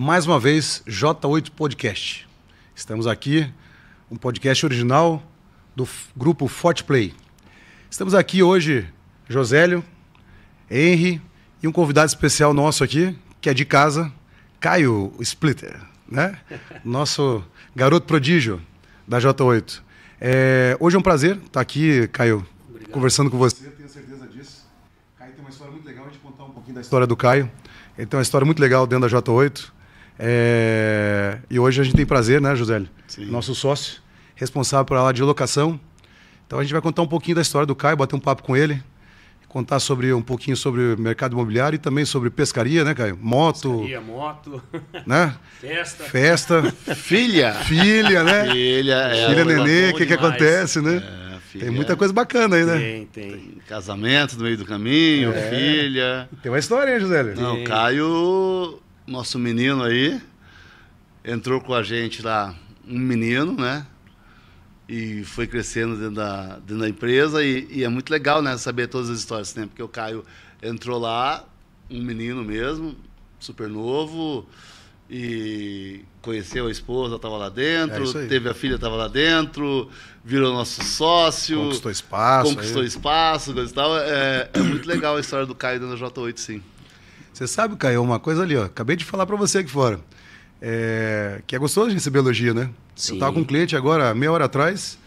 mais uma vez J8 Podcast. Estamos aqui, um podcast original do grupo Forte Play. Estamos aqui hoje, Josélio, Henry e um convidado especial nosso aqui, que é de casa, Caio Splitter, né? Nosso garoto prodígio da J8. É, hoje é um prazer estar aqui, Caio, Obrigado. conversando com você. Eu tenho certeza disso. Caio tem uma história muito legal, a gente contar um pouquinho da história do Caio. Ele tem uma história muito legal dentro da J8. É... E hoje a gente tem prazer, né, José? Sim. Nosso sócio, responsável por lá de locação. Então a gente vai contar um pouquinho da história do Caio, bater um papo com ele, contar sobre um pouquinho sobre o mercado imobiliário e também sobre pescaria, né, Caio? Moto. Pescaria, moto. Né? Festa. Festa. filha. Filha, né? Filha, é. Filha, é nenê, o que, que acontece, né? É, filha... Tem muita coisa bacana aí, né? Tem, tem. tem casamento no meio do caminho, é. filha. Tem uma história, hein, José? Não, tem. Caio nosso menino aí. Entrou com a gente lá um menino, né? E foi crescendo dentro da, dentro da empresa. E, e, é muito legal, né? Saber todas as histórias, né? Porque o Caio entrou lá, um menino mesmo, super novo. E conheceu a esposa, estava lá dentro, é teve a filha, estava lá dentro, virou nosso sócio. Conquistou espaço. Conquistou aí. espaço, coisa e tal. É, é muito legal a história do Caio dentro da J8, sim. Você sabe, Caio, uma coisa ali, ó. Acabei de falar para você aqui fora. É, que é gostoso de receber elogio, né? Sim. Eu tava com um cliente agora, meia hora atrás,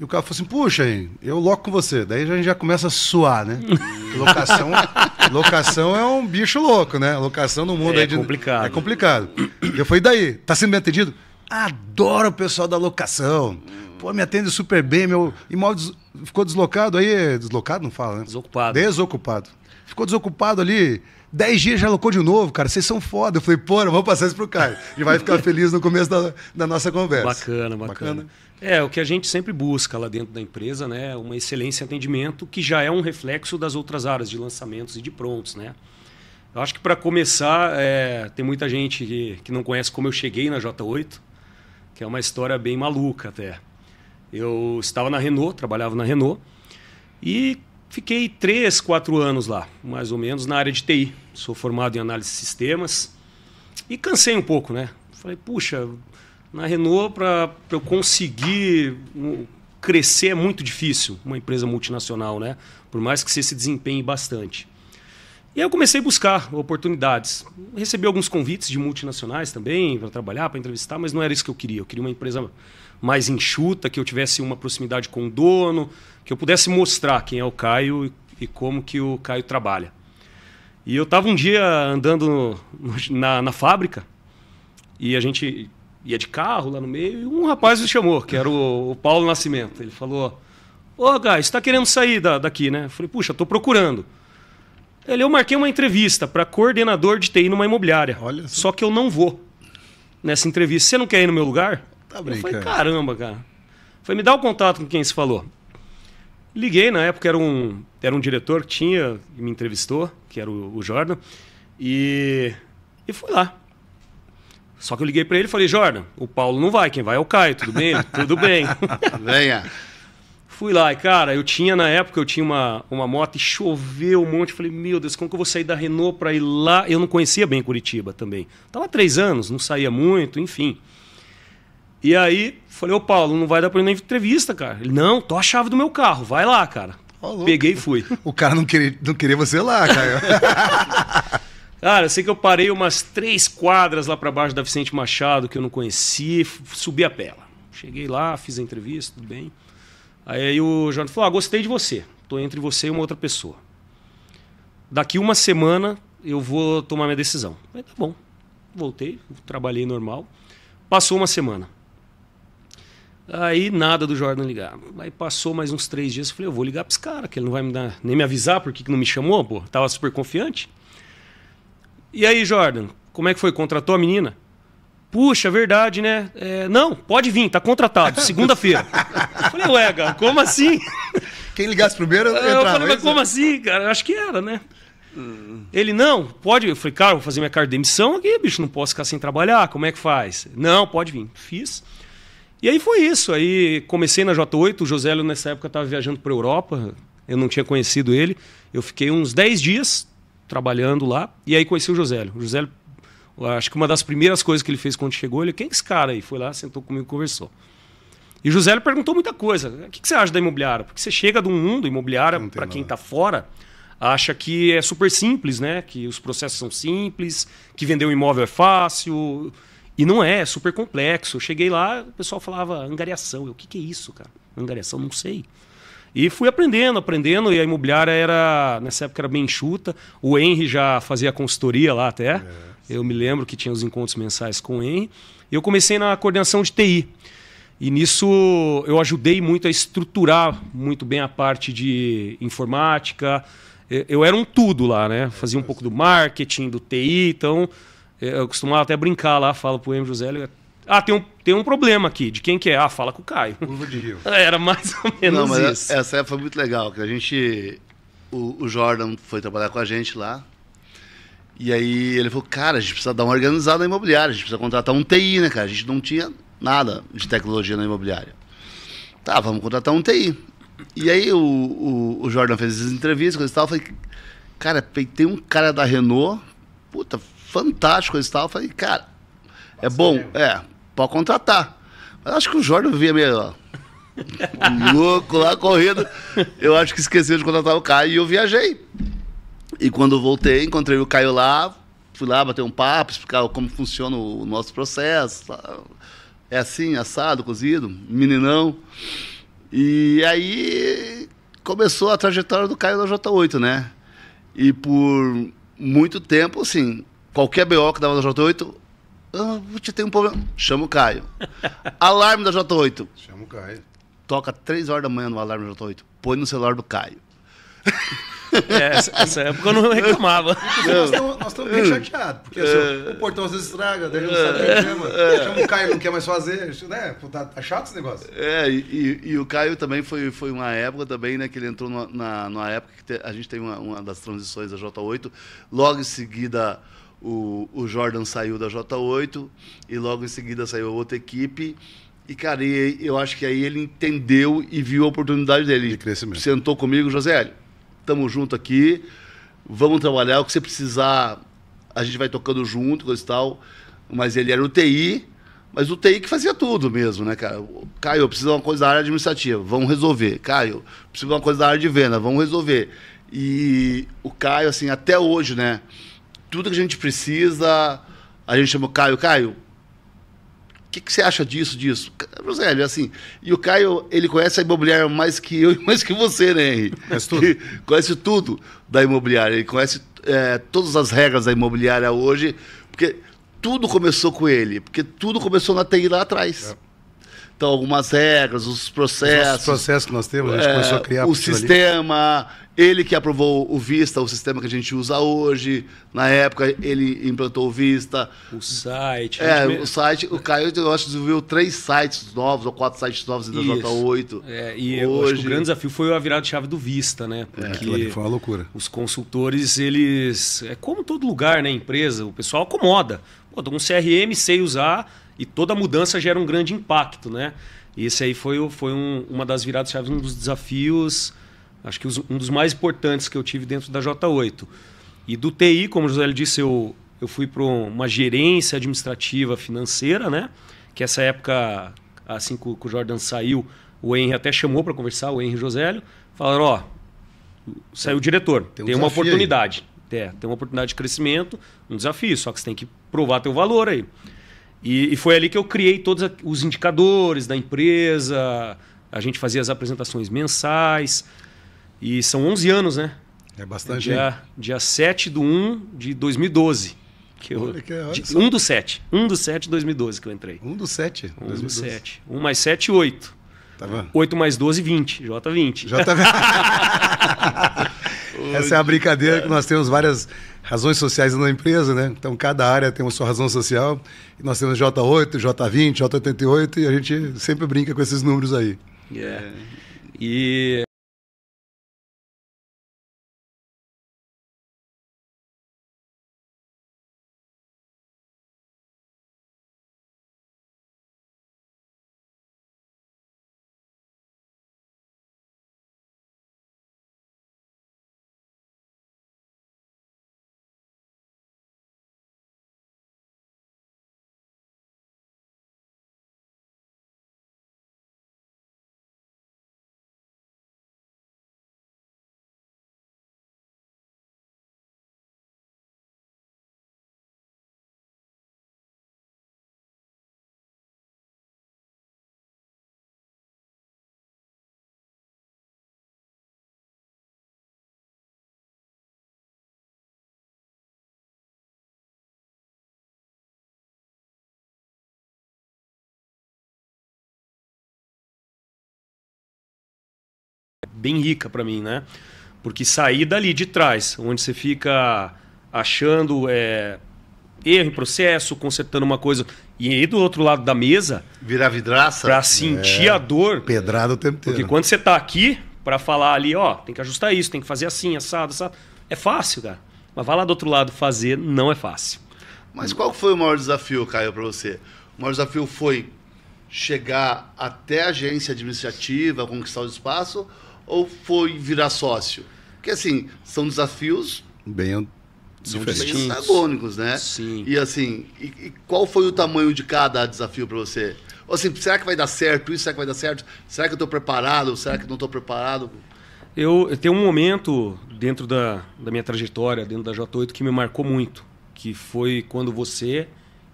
e o cara falou assim: Puxa, hein, eu loco com você. Daí a gente já começa a suar, né? locação, locação é um bicho louco, né? Locação no mundo é, aí de, complicado. É complicado. Eu falei: Daí, tá sendo bem atendido? Adoro o pessoal da locação. Pô, me atende super bem. Meu imóvel ficou deslocado aí. Deslocado não fala, né? Desocupado. Desocupado. Ficou desocupado ali Dez dias já locou de novo, cara. Vocês são foda. Eu falei, pô, não vou passar isso pro Caio. Ele vai ficar feliz no começo da, da nossa conversa. Bacana, bacana, bacana. É, o que a gente sempre busca lá dentro da empresa, né? É uma excelência em atendimento que já é um reflexo das outras áreas de lançamentos e de prontos, né? Eu acho que para começar, é, tem muita gente que, que não conhece como eu cheguei na J8, que é uma história bem maluca até. Eu estava na Renault, trabalhava na Renault, e fiquei três, quatro anos lá, mais ou menos, na área de TI sou formado em análise de sistemas e cansei um pouco, né? Falei, puxa, na Renault para eu conseguir hum, crescer é muito difícil, uma empresa multinacional, né? Por mais que você se desempenhe bastante. E aí eu comecei a buscar oportunidades. Recebi alguns convites de multinacionais também para trabalhar, para entrevistar, mas não era isso que eu queria. Eu queria uma empresa mais enxuta, que eu tivesse uma proximidade com o dono, que eu pudesse mostrar quem é o Caio e como que o Caio trabalha. E eu estava um dia andando no, na, na fábrica e a gente ia de carro lá no meio e um rapaz me chamou, que era o, o Paulo Nascimento. Ele falou: Ô, oh, Gai, você tá querendo sair da, daqui, né? Eu falei: Puxa, estou procurando. Ele, eu marquei uma entrevista para coordenador de TI numa imobiliária. Olha só. só que eu não vou nessa entrevista. Você não quer ir no meu lugar? Tá brincando. Eu falei: Caramba, cara. Foi me dar o contato com quem se falou. Liguei, na época era um, era um diretor que tinha, me entrevistou que era o, o Jordan, e, e fui lá. Só que eu liguei para ele e falei, Jordan, o Paulo não vai, quem vai é o Caio, tudo bem? tudo bem. Venha. Fui lá e, cara, eu tinha na época, eu tinha uma, uma moto e choveu um monte. Falei, meu Deus, como que eu vou sair da Renault para ir lá? Eu não conhecia bem Curitiba também. Tava há três anos, não saía muito, enfim. E aí, falei, ô Paulo, não vai dar pra ir na entrevista, cara. Ele, não, tô a chave do meu carro, vai lá, cara. Peguei e fui. O cara não queria, não queria você lá, cara. cara, eu sei que eu parei umas três quadras lá para baixo da Vicente Machado, que eu não conheci, subi a pela. Cheguei lá, fiz a entrevista, tudo bem. Aí o Jonathan falou: ah, gostei de você. Tô entre você e uma outra pessoa. Daqui uma semana eu vou tomar minha decisão. Falei, tá bom. Voltei, trabalhei normal. Passou uma semana. Aí nada do Jordan ligar. Aí passou mais uns três dias, eu falei, eu vou ligar para esse cara, que ele não vai me dar, nem me avisar porque que não me chamou, pô. Tava super confiante. E aí, Jordan, como é que foi? Contratou a menina? Puxa, verdade, né? É, não, pode vir, tá contratado, segunda-feira. falei, ué, cara, como assim? Quem ligasse primeiro, eu entrava. Eu falei, é mas como assim, cara? Acho que era, né? Hum. Ele, não, pode. Eu falei, cara, vou fazer minha carta de demissão aqui, bicho, não posso ficar sem trabalhar, como é que faz? Não, pode vir. Fiz. E aí foi isso. Aí comecei na J8, o Josélio nessa época estava viajando para Europa, eu não tinha conhecido ele. Eu fiquei uns 10 dias trabalhando lá e aí conheci o Josélio. O Josélio, acho que uma das primeiras coisas que ele fez quando chegou, ele, quem é esse cara aí? Foi lá, sentou comigo, conversou. E o Josélio perguntou muita coisa. O que, que você acha da imobiliária? Porque você chega de um mundo imobiliária, para quem está fora, acha que é super simples, né? Que os processos são simples, que vender um imóvel é fácil, e não é, é super complexo. Eu cheguei lá, o pessoal falava angariação. Eu, o que, que é isso, cara? Angariação, não sei. E fui aprendendo, aprendendo, e a imobiliária era, nessa época era bem enxuta. O Henry já fazia consultoria lá até. É. Eu me lembro que tinha os encontros mensais com o Henry. E eu comecei na coordenação de TI. E nisso eu ajudei muito a estruturar muito bem a parte de informática. Eu era um tudo lá, né? Fazia um pouco do marketing, do TI, então eu costumava até brincar lá, falo pro M. José, ele, ah, tem um, tem um problema aqui. De quem que é? Ah, fala com o Caio. Curva de Rio. Era mais ou menos Não, mas isso. Essa época foi muito legal, que a gente... O, o Jordan foi trabalhar com a gente lá. E aí ele falou, cara, a gente precisa dar uma organizada na imobiliária. A gente precisa contratar um TI, né, cara? A gente não tinha nada de tecnologia na imobiliária. Tá, vamos contratar um TI. E aí o, o, o Jordan fez as entrevistas, coisa e tal. Eu falei, cara, tem um cara da Renault... Puta, fantástico e tal. Eu falei, cara, é bom, é, pode contratar. Mas acho que o Jorge via meio ó, louco lá correndo. Eu acho que esqueceu de contratar o Caio e eu viajei. E quando voltei, encontrei o Caio lá, fui lá bater um papo, explicar como funciona o nosso processo. Tá? É assim, assado, cozido, meninão. E aí começou a trajetória do Caio da J8, né? E por muito tempo, assim, Qualquer BO que dava na J8, eu te tem um problema. Chama o Caio. alarme da J8. Chama o Caio. Toca 3 horas da manhã no alarme da J8. Põe no celular do Caio. É, essa, essa época eu não reclamava. Nós estamos bem chateados, porque assim, é. o portão às vezes estraga, daí não sabe o problema. É. Chama o Caio, não quer mais fazer, né? Tá, tá chato esse negócio. É, e, e, e, o Caio também foi, foi uma época também, né? Que ele entrou numa, na, numa época que te, a gente tem uma, uma das transições da J8, logo em seguida o, o Jordan saiu da J8 e logo em seguida saiu a outra equipe. E, cara, e, eu acho que aí ele entendeu e viu a oportunidade dele. De crescimento. Sentou comigo, José, estamos junto aqui, vamos trabalhar, o que você precisar, a gente vai tocando junto, coisa e tal. Mas ele era UTI, mas o TI que fazia tudo mesmo, né, cara? Caio, eu preciso de uma coisa da área administrativa, vamos resolver. Caio, preciso de uma coisa da área de venda, vamos resolver. E o Caio, assim, até hoje, né? tudo que a gente precisa. A gente chama o Caio, Caio, o que, que, você acha disso, disso? Rosélia, assim, e o Caio, ele conhece a imobiliária mais que eu e mais que você, né, Henrique? Conhece tudo. conhece tudo da imobiliária, ele conhece é, todas as regras da imobiliária hoje, porque tudo começou com ele, porque tudo começou na TI lá atrás. É. Então, algumas regras, os processos. Os processos que nós temos, a gente é, começou a criar. O sistema, ali. Ele que aprovou o Vista, o sistema que a gente usa hoje. Na época, ele implantou o Vista. O site. É, o site. O Caio, eu acho, desenvolveu três sites novos, ou quatro sites novos da J8. É, e hoje... o grande desafio foi a virada de chave do Vista, né? É, Porque é, foi uma loucura. Os consultores, eles... É como todo lugar, né? Empresa, o pessoal acomoda. Pô, um CRM, sei usar, e toda mudança gera um grande impacto, né? E esse aí foi, foi um, uma das viradas chaves, um dos desafios Acho que os, um dos mais importantes que eu tive dentro da J8. E do TI, como o José disse, eu, eu fui para uma gerência administrativa financeira, né? Que essa época, assim que o, que o Jordan saiu, o Henry até chamou para conversar, o Henry Josélio. Falaram, ó, saiu o diretor, tem, um uma oportunidade. É, tem uma oportunidade de crescimento, um desafio, só que você tem que provar teu valor aí. E, e, foi ali que eu criei todos os indicadores da empresa, a gente fazia as apresentações mensais, e são 11 anos, né? É bastante. Dia, dia 7 de 1 de 2012. Que eu, olha que, olha de, 1 do 7. 1 do 7 de 2012 que eu entrei. 1 do 7? 1 2012. do 7. 1 mais 7, 8. Tá vendo? 8 mais 12, 20. J20. J20. Essa é a brincadeira que nós temos várias razões sociais na empresa, né? Então, cada área tem a sua razão social. E nós temos J8, J20, J88 e a gente sempre brinca com esses números aí. Yeah. É. E bem rica para mim, né? Porque sair dali de trás, onde você fica achando é, erro em processo, consertando uma coisa, e aí do outro lado da mesa. Virar vidraça. Pra sentir é, a dor. Pedrada o tempo inteiro. Porque quando você tá aqui, para falar ali, ó, tem que ajustar isso, tem que fazer assim, assado, assado. É fácil, cara. Mas vai lá do outro lado fazer, não é fácil. Mas qual foi o maior desafio, Caio, para você? O maior desafio foi chegar até a agência administrativa, conquistar o espaço, ou foi virar sócio? Porque, assim, são desafios... Bem diferentes. antagônicos, né? Sim. E, assim, e, e qual foi o tamanho de cada desafio para você? Ou assim, será que vai dar certo isso? Será que vai dar certo? Será que eu estou preparado? Será que não estou preparado? Eu, eu tenho um momento dentro da, da minha trajetória, dentro da J8, que me marcou muito. Que foi quando você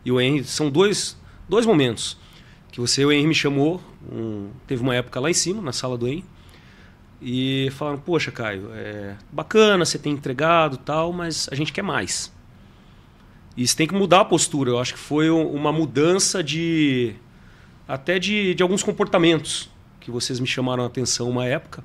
e o Henry... São dois, dois momentos. Que você e o Henry me chamou. Um, teve uma época lá em cima, na sala do Henry. E falaram, poxa, Caio, é bacana, você tem entregado tal, mas a gente quer mais. E você tem que mudar a postura. Eu acho que foi uma mudança de. até de, de alguns comportamentos que vocês me chamaram a atenção uma época.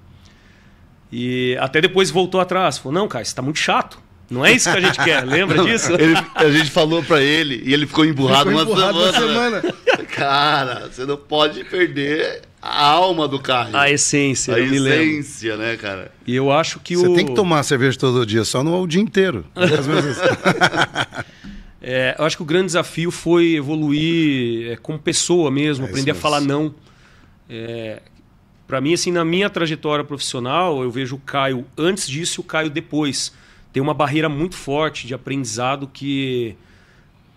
E até depois voltou atrás. Falou, não, Caio, você está muito chato. Não é isso que a gente quer, lembra não, disso? Ele, a gente falou para ele e ele ficou emburrado, ele ficou emburrado uma, semana. uma semana. Cara, você não pode perder a alma do carro. A essência, a eu essência, né, cara? E eu acho que Você o... tem que tomar cerveja todo dia, só não o dia inteiro. É, é, eu acho que o grande desafio foi evoluir é, como pessoa mesmo, é aprender a falar não. É, para mim, assim, na minha trajetória profissional, eu vejo o Caio antes disso e o Caio depois. Tem uma barreira muito forte de aprendizado que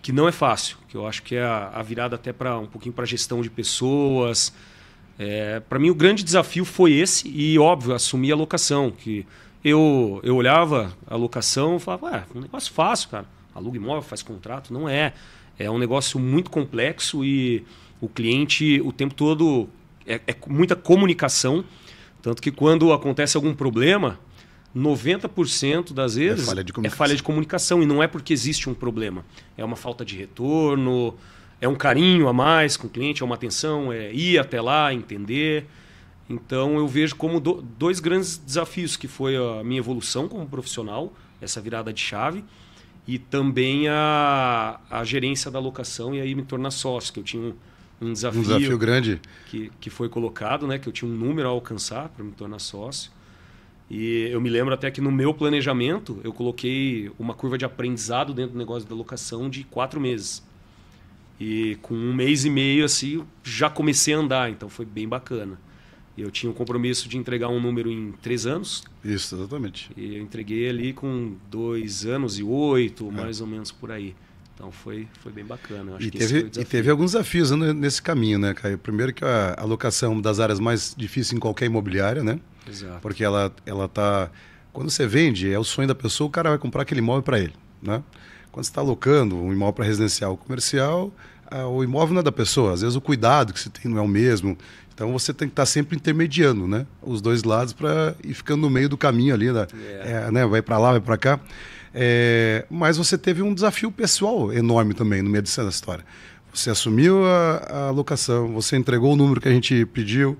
que não é fácil, que eu acho que é a, a virada até para um pouquinho para gestão de pessoas, é, para mim o grande desafio foi esse e óbvio assumir a locação que eu eu olhava a locação e falava é um negócio fácil cara aluga imóvel faz contrato não é é um negócio muito complexo e o cliente o tempo todo é, é muita comunicação tanto que quando acontece algum problema 90% das é vezes é falha, é falha de comunicação e não é porque existe um problema é uma falta de retorno é um carinho a mais com o cliente, é uma atenção, é ir até lá, entender. Então eu vejo como do, dois grandes desafios que foi a minha evolução como profissional, essa virada de chave, e também a, a gerência da locação e aí me tornar sócio, que eu tinha um, um desafio, um desafio grande que, que foi colocado, né, que eu tinha um número a alcançar para me tornar sócio. E eu me lembro até que no meu planejamento eu coloquei uma curva de aprendizado dentro do negócio da locação de quatro meses. E com um mês e meio, assim, já comecei a andar, então foi bem bacana. Eu tinha o um compromisso de entregar um número em três anos. Isso, exatamente. E eu entreguei ali com dois anos e oito, é. mais ou menos por aí. Então foi, foi bem bacana. e, teve, e teve alguns desafios né, nesse caminho, né, Caio? Primeiro que a alocação é uma das áreas mais difíceis em qualquer imobiliária, né? Exato. Porque ela, ela tá. Quando você vende, é o sonho da pessoa, o cara vai comprar aquele imóvel para ele, né? Quando você está alocando um imóvel para residencial ou comercial, ah, o imóvel não é da pessoa. Às vezes o cuidado que se tem não é o mesmo. Então você tem que estar tá sempre intermediando, né? Os dois lados para ir ficando no meio do caminho ali, né? Yeah. É. é, né? Vai para lá, vai para cá. É, mas você teve um desafio pessoal enorme também no meio dessa história. Você assumiu a, a locação, você entregou o número que a gente pediu,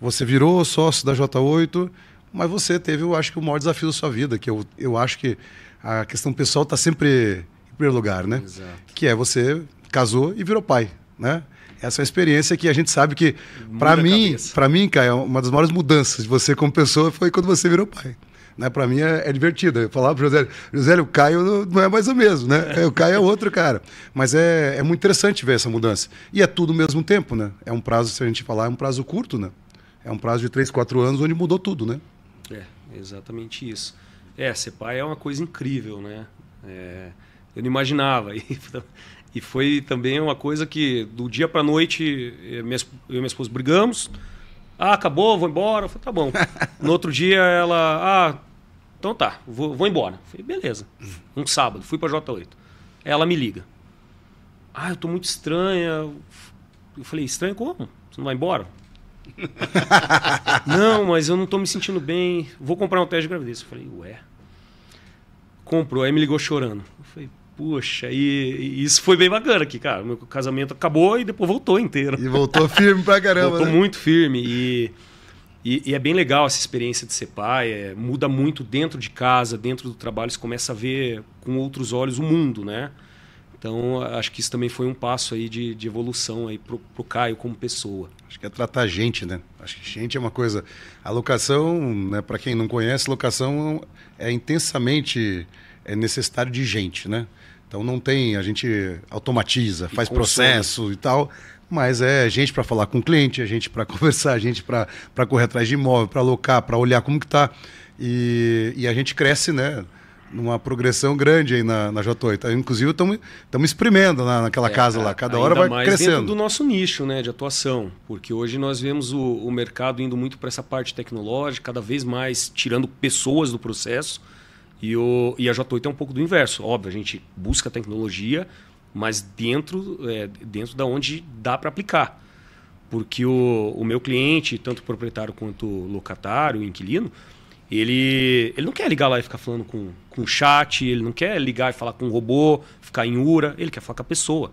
você virou sócio da J8, mas você teve, eu acho que o maior desafio da sua vida, que eu, eu acho que a questão pessoal está sempre primeiro lugar, né? Exato. Que é você casou e virou pai, né? Essa é uma experiência que a gente sabe que, para mim, para mim, Caio, é uma das maiores mudanças de você como pessoa foi quando você virou pai. Né, para mim é, é divertido. Eu falava para José, José, o Caio não é mais o mesmo, né? É. O Caio é outro cara. Mas é, é muito interessante ver essa mudança. E é tudo ao mesmo tempo, né? É um prazo, se a gente falar, é um prazo curto, né? É um prazo de 3, 4 anos onde mudou tudo, né? É, exatamente isso. É, ser pai é uma coisa incrível, né? É eu não imaginava. E, e foi também uma coisa que do dia para noite eh, eu e minha esposa brigamos. Ah, acabou, vou embora. Eu falei, tá bom. No outro dia ela, ah, então tá, vou, vou embora. Eu falei, beleza. Um sábado, fui para J8. Ela me liga. Ah, eu tô muito estranha. Eu falei, estranho como? Você não vai embora? não, mas eu não tô me sentindo bem. Vou comprar um teste de gravidez. Eu falei, ué. Comprou, aí me ligou chorando. Eu falei, Puxa, e, e, isso foi bem bacana aqui, cara. Meu casamento acabou e depois voltou inteiro. E voltou firme pra caramba. voltou né? muito firme. E, e, e, é bem legal essa experiência de ser pai. É, muda muito dentro de casa, dentro do trabalho. Você começa a ver com outros olhos o mundo, né? Então, acho que isso também foi um passo aí de, de evolução aí pro, pro Caio como pessoa. Acho que é tratar gente, né? Acho que gente é uma coisa. A locação, né, para quem não conhece, locação é intensamente é necessário de gente, né? Então não tem, a gente automatiza, e faz consome. processo e tal, mas é gente para falar com o cliente, é gente para conversar, é gente para correr atrás de imóvel, para alocar, para olhar como que tá. E, e a gente cresce, né? numa progressão grande aí na, na J8. Então, inclusive, estamos espremendo na, naquela é, casa lá. Cada hora vai mais crescendo. dentro do nosso nicho né, de atuação, porque hoje nós vemos o, o mercado indo muito para essa parte tecnológica, cada vez mais tirando pessoas do processo e, o, e a J8 é um pouco do inverso. Óbvio, a gente busca tecnologia, mas dentro, é, dentro da onde dá para aplicar. Porque o, o meu cliente, tanto proprietário quanto locatário, inquilino, ele, ele não quer ligar lá e ficar falando com, com chat, ele não quer ligar e falar com o robô, ficar em URA, ele quer falar com a pessoa,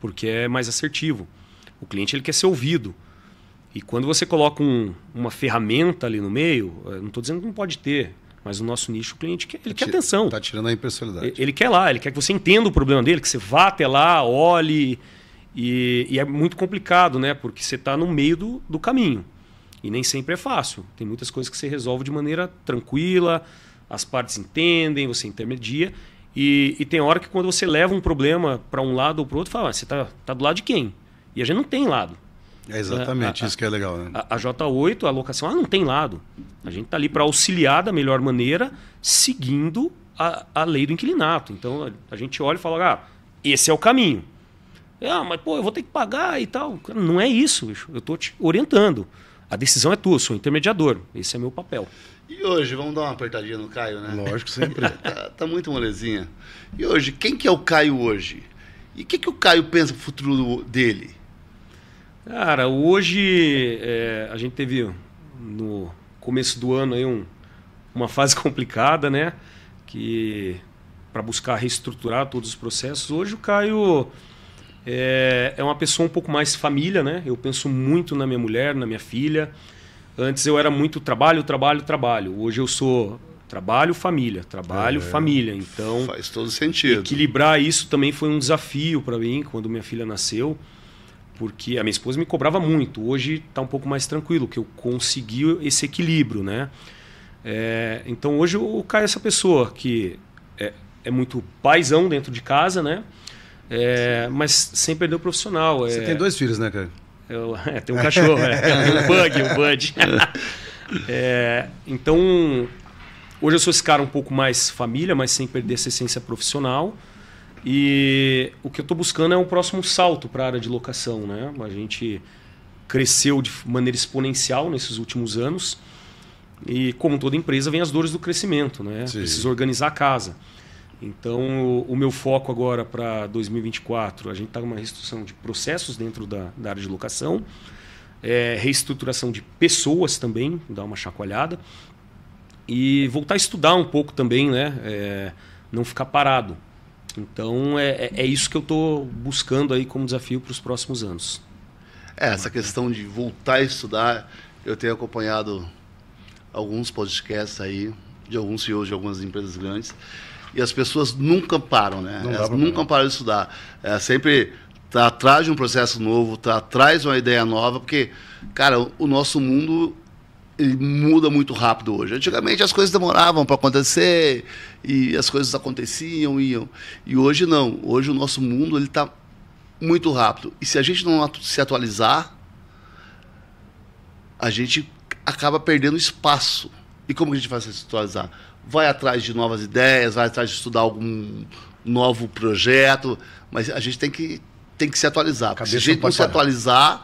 porque é mais assertivo. O cliente ele quer ser ouvido. E quando você coloca um, uma ferramenta ali no meio, é, não estou dizendo que não pode ter, mas o nosso nicho, o cliente, quer, ele tá quer atenção. Está tirando a impersonalidade. Ele quer lá, ele quer que você entenda o problema dele, que você vá até lá, olhe. E, e é muito complicado, né? Porque você está no meio do, do caminho. E nem sempre é fácil. Tem muitas coisas que você resolve de maneira tranquila, as partes entendem, você intermedia. E, e tem hora que quando você leva um problema para um lado ou para o outro, fala, ah, você está tá do lado de quem? E a gente não tem lado. É exatamente, a, a, isso que é legal. Né? A, a, J8, a locação, ela não tem lado. A gente está ali para auxiliar da melhor maneira, seguindo a, lei do inquilinato. Então, a, gente olha e fala, ah, esse é o caminho. É, ah, mas pô, eu vou ter que pagar e tal. Não é isso, bicho. eu estou te orientando. A decisão é tua, eu sou intermediador. Esse é meu papel. E hoje, vamos dar uma apertadinha no Caio, né? Lógico, sempre. Tá, tá, tá, muito molezinha. E hoje, quem que é o Caio hoje? E o que, que o Caio pensa no futuro dele? Cara, hoje é, a gente teve no começo do ano aí um, uma fase complicada, né? Que para buscar reestruturar todos os processos. Hoje o Caio é, é uma pessoa um pouco mais família, né? Eu penso muito na minha mulher, na minha filha. Antes eu era muito trabalho, trabalho, trabalho. Hoje eu sou trabalho, família, trabalho, é, família. Então faz todo sentido. Equilibrar isso também foi um desafio para mim quando minha filha nasceu porque a minha esposa me cobrava muito. Hoje está um pouco mais tranquilo, que eu consegui esse equilíbrio, né? É, então hoje o Caio é essa pessoa que é, é muito paisão dentro de casa, né? É, mas sem perder o profissional. É Você tem dois filhos, né, Caio? Eu, é, tem um cachorro, é, um bug, um bud. É, então hoje eu sou esse cara um pouco mais família, mas sem perder essa essência profissional. E o que eu estou buscando é um próximo salto para a área de locação. Né? A gente cresceu de maneira exponencial nesses últimos anos. E como toda empresa, vem as dores do crescimento. Né? Precisa organizar a casa. Então, o, meu foco agora para 2024, a gente está com uma reestruturação de processos dentro da, da área de locação, é, reestruturação de pessoas também, dar uma chacoalhada, e voltar a estudar um pouco também, né? É, não ficar parado. Então é, é, é isso que eu estou buscando aí como desafio para os próximos anos. É, essa questão de voltar a estudar, eu tenho acompanhado alguns podcasts aí, de alguns CEOs de algumas empresas grandes, e as pessoas nunca param, né? Não Elas nunca parar. param de estudar. É, sempre tá atrás de um processo novo, tá atrás de uma ideia nova, porque, cara, o nosso mundo muda muito rápido hoje. Antigamente as coisas demoravam para acontecer e as coisas aconteciam iam. E hoje não. Hoje o nosso mundo ele está muito rápido. E se a gente não se atualizar, a gente acaba perdendo espaço. E como a gente vai se atualizar? Vai atrás de novas ideias, vai atrás de estudar algum novo projeto, mas a gente tem que tem que se atualizar. Porque se a gente não, se atualizar,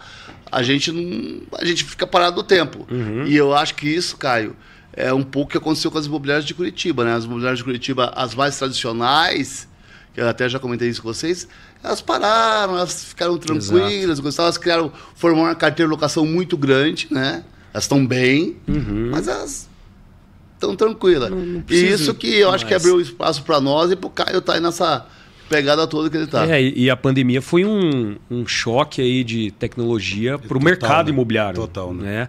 a gente não. A gente fica parado no tempo. Uhum. E eu acho que isso, Caio, é um pouco o que aconteceu com as imobiliárias de Curitiba, né? As imobiliárias de Curitiba, as mais tradicionais, que eu até já comentei isso com vocês, elas pararam, elas ficaram tranquilas, gostaram, elas criaram, formaram uma carteira de locação muito grande, né? Elas estão bem, uhum. mas elas estão tranquilas. Não, não e isso que eu mais. acho que abriu espaço para nós e para o Caio estar tá aí nessa pegada toda que ele tá. É, e a pandemia foi um, um choque aí de tecnologia é, para o mercado né? imobiliário. Total, né? né?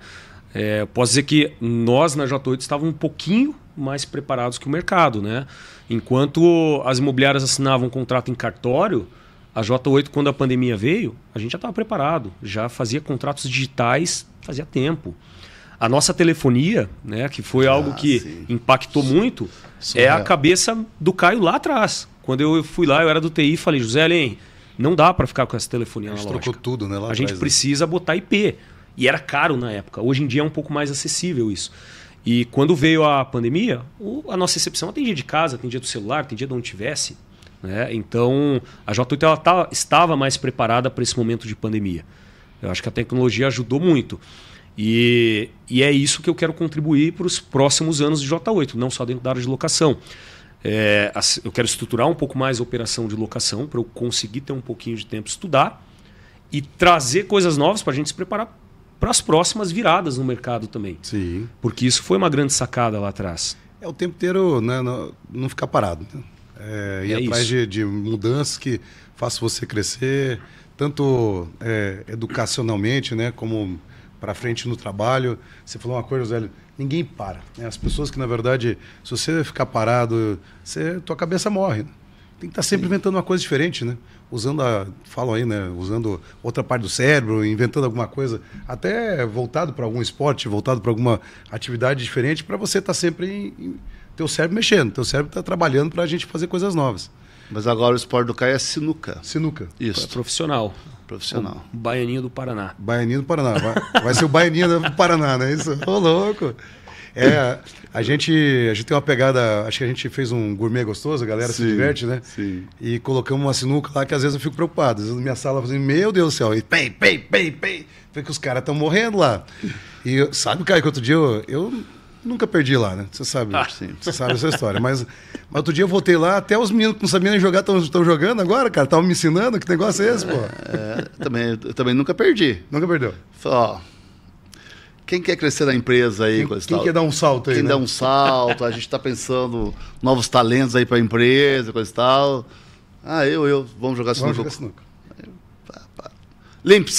É, posso dizer que nós na J8 estávamos um pouquinho mais preparados que o mercado, né? Enquanto as imobiliárias assinavam um contrato em cartório, a J8, quando a pandemia veio, a gente já estava preparado, já fazia contratos digitais fazia tempo. A nossa telefonia, né, que foi ah, algo que sim. impactou sim. muito, é a cabeça do Caio lá atrás. Quando eu fui lá, eu era do TI e falei, José Além, não dá para ficar com essa telefonia a gente analógica. trocou tudo, né? Lá a atrás, gente né? precisa botar IP. E era caro na época. Hoje em dia é um pouco mais acessível isso. E quando veio a pandemia, a nossa recepção atendia de casa, atendia do celular, atendia de onde tivesse. Né? Então, a J8 ela tá, estava mais preparada para esse momento de pandemia. Eu acho que a tecnologia ajudou muito. E, e é isso que eu quero contribuir para os próximos anos de J8, não só dentro da área de locação. É, eu quero estruturar um pouco mais a operação de locação para eu conseguir ter um pouquinho de tempo estudar e trazer coisas novas para a gente se preparar para as próximas viradas no mercado também. Sim. Porque isso foi uma grande sacada lá atrás. É o tempo inteiro né, não, não ficar parado. Né? É, ir é atrás de, de, mudanças que façam você crescer, tanto é, educacionalmente, né, como para frente no trabalho. Você falou uma coisa, Zélio, ninguém para. Né? As pessoas que, na verdade, se você ficar parado, você, tua cabeça morre. Né? Tem que estar tá sempre Sim. inventando uma coisa diferente, né? Usando a, falo aí, né? Usando outra parte do cérebro, inventando alguma coisa, até voltado para algum esporte, voltado para alguma atividade diferente, para você estar tá sempre em, em, teu cérebro mexendo, teu cérebro está trabalhando para a gente fazer coisas novas. Mas agora o esporte do Caio é sinuca. Sinuca. Isso. É profissional. Profissional. O Baianinho do Paraná. Baianinho do Paraná. Vai, vai ser o Baianinho do Paraná, né? Isso. Ô, louco. É, a gente, a gente tem uma pegada. Acho que a gente fez um gourmet gostoso, a galera sim, se diverte, né? Sim. E colocamos uma sinuca lá que às vezes eu fico preocupado. Às vezes minha sala fazendo, assim, meu Deus do céu, e pei, pei, pei, pei. Foi que os caras estão morrendo lá. E sabe, cara, que outro dia eu, eu Nunca perdi lá, né? Você sabe, ah. sim, você sabe essa história. Mas, mas outro dia eu voltei lá, até os meninos que não sabiam jogar estão jogando agora, cara. Estavam me ensinando, que negócio é esse, pô? É, é também, também nunca perdi. Nunca perdeu? Ó, quem quer crescer na empresa aí? Quem, quem quer dar um salto aí, Quem né? dá um salto, a gente está pensando novos talentos aí para a empresa, coisa e tal. Ah, eu, eu, vamos jogar vamos sinuca. Vamos jogar sinuca. limpe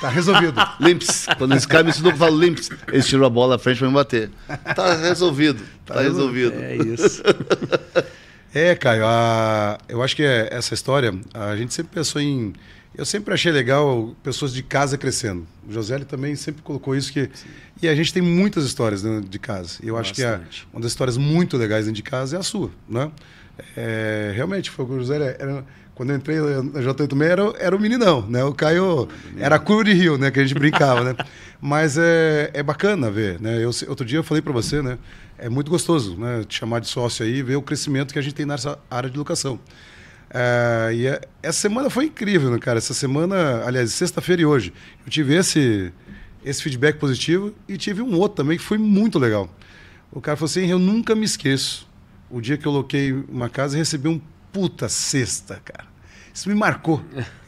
Tá resolvido. limps. Quando esse cara me ensinou, eu falo limps. Eles tiram a bola à frente pra me bater. Tá resolvido. Tá, tá resolvido. É isso. é, Caio, a... eu acho que é essa história, a gente sempre pensou em. Eu sempre achei legal pessoas de casa crescendo. O Joséli também sempre colocou isso que. Sim. E a gente tem muitas histórias dentro né, de casa. Eu Bastante. acho que uma das histórias muito legais dentro de casa é a sua, né? É... realmente, foi o José era quando eu entrei na j 86 era, era o um meninão, né? O Caio era a curva de rio, né? Que a gente brincava, né? Mas é, é bacana ver, né? Eu, outro dia eu falei para você, né? É muito gostoso, né? Te chamar de sócio aí, ver o crescimento que a gente tem nessa área de educação. É, e é, essa semana foi incrível, né, cara? Essa semana, aliás, sexta-feira e hoje, eu tive esse, esse feedback positivo e tive um outro também que foi muito legal. O cara falou assim: Eu nunca me esqueço o dia que eu loquei uma casa e recebi um puta cesta, cara. Isso me marcou.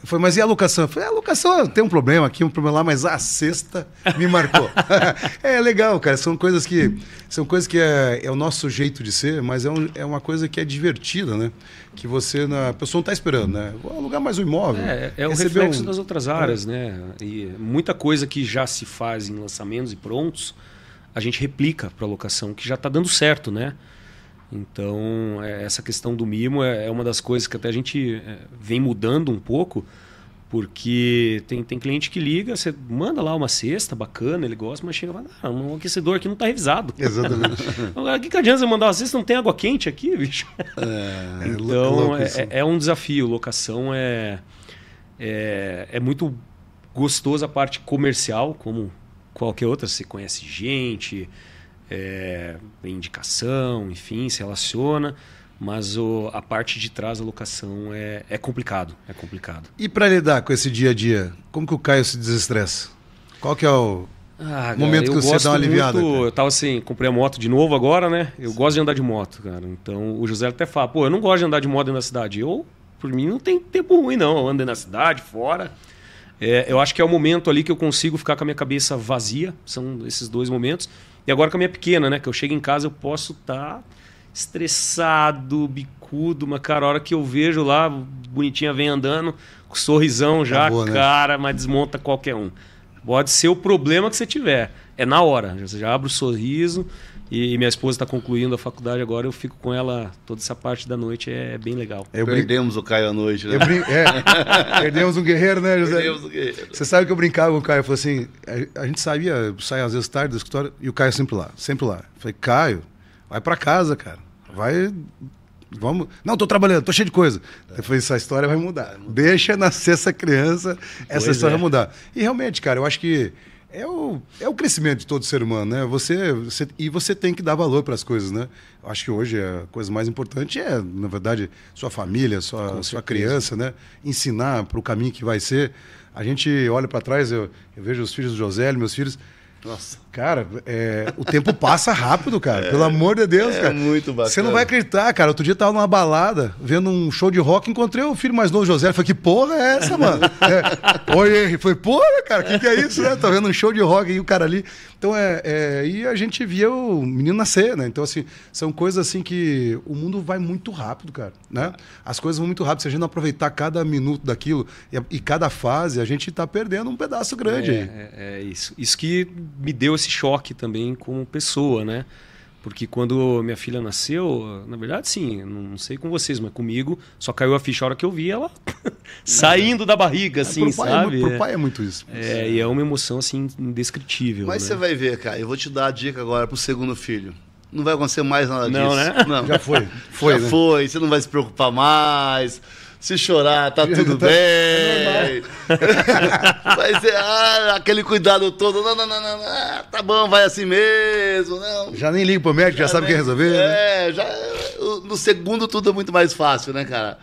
Foi, mas e a locação? Eu falei, a locação tem um problema aqui, um problema lá, mas a cesta me marcou. é legal, cara. São coisas que. São coisas que é, é o nosso jeito de ser, mas é, um, é uma coisa que é divertida, né? Que você. Na, a pessoa não está esperando, né? Vou alugar mais um imóvel. É, é o reflexo um... das outras áreas, é. né? E muita coisa que já se faz em lançamentos e prontos, a gente replica para a locação, que já está dando certo, né? Então, é, essa questão do mimo é, é, uma das coisas que até a gente é, vem mudando um pouco, porque tem, tem cliente que liga, você manda lá uma cesta bacana, ele gosta, mas chega e fala, ah, um aquecedor aqui não está revisado. Exatamente. O que, que adianta você mandar uma cesta, não tem água quente aqui, bicho? É, então, é, é, é, um desafio. Locação é, é, é muito gostoso a parte comercial, como qualquer outra, você conhece gente, é, indicação, enfim, se relaciona. Mas o, a parte de trás da locação é, é complicado, é complicado. E para lidar com esse dia a dia, como que o Caio se desestressa? Qual que é o ah, momento cara, que você dá uma aliviada? Muito, eu tava assim, comprei a moto de novo agora, né? Eu Sim. gosto de andar de moto, cara. Então o José até fala, pô, eu não gosto de andar de moto dentro da cidade. Eu, por mim, não tem tempo ruim, não. Eu ando na cidade, fora. É, eu acho que é o momento ali que eu consigo ficar com a minha cabeça vazia. São esses dois momentos. E agora com a minha é pequena, né? Que eu chego em casa, eu posso estar tá estressado, bicudo, mas, cara, a hora que eu vejo lá, bonitinha vem andando, com sorrisão já, Acabou, é né? cara, né? mas desmonta qualquer um. Pode ser o problema que você tiver. É na hora. Você já abre o sorriso, e minha esposa está concluindo a faculdade agora, eu fico com ela toda essa parte da noite, é bem legal. Eu perdemos o Caio à noite, né? Brin... É, perdemos um guerreiro, né, José? Perdemos um guerreiro. Você sabe que eu brincava com o Caio, eu falei assim, a, gente saía, saia às vezes tarde do escritório, e o Caio sempre lá, sempre lá. Eu falei, Caio, vai para casa, cara, vai... Vamos. Não, tô trabalhando, tô cheio de coisa. É. Eu falei, essa história vai mudar. Deixa nascer essa criança, essa pois história é. vai mudar. E realmente, cara, eu acho que é o, é o crescimento de todo ser humano, né? Você, você e você tem que dar valor para as coisas, né? Acho que hoje a coisa mais importante é, na verdade, sua família, sua, sua criança, né? Ensinar para o caminho que vai ser. A gente olha para trás, eu, eu vejo os filhos do José, meus filhos. Nossa. Cara, é, o tempo passa rápido, cara. É, pelo amor de Deus, é cara. É muito bacana. Você não vai acreditar, cara. Outro dia eu tava numa balada, vendo um show de rock, encontrei o filho mais novo, José. falei, que porra é essa, mano? é. Oi, foi porra, cara, o que, que, é isso, né? Tô vendo um show de rock e o cara ali. Então é, é, E a gente via o menino nascer, né? Então, assim, são coisas assim que o mundo vai muito rápido, cara. Né? É. As coisas vão muito rápido. Se a gente não aproveitar cada minuto daquilo e, e cada fase, a gente tá perdendo um pedaço grande. É, é, é, isso. Isso que me deu esse assim, esse choque também como pessoa, né? Porque quando minha filha nasceu, na verdade, sim, não sei com vocês, mas comigo só caiu a ficha a hora que eu vi ela saindo da barriga, assim, é, pro assim, é sabe? É, pro pai é muito isso. É, é, e é uma emoção, assim, indescritível. Mas né? você vai ver, cara, eu vou te dar a dica agora pro segundo filho. Não vai acontecer mais nada não, disso. Né? Não, Já foi. foi Já né? foi, você não vai se preocupar mais se chorar, tá tudo é bem. É Mas é, ah, aquele cuidado todo. Não, não, não, não, ah, tá bom, vai assim mesmo. Não. Já nem liga pro médico, já, já sabe o que resolver. Né? É, né? já, no segundo tudo é muito mais fácil, né, cara?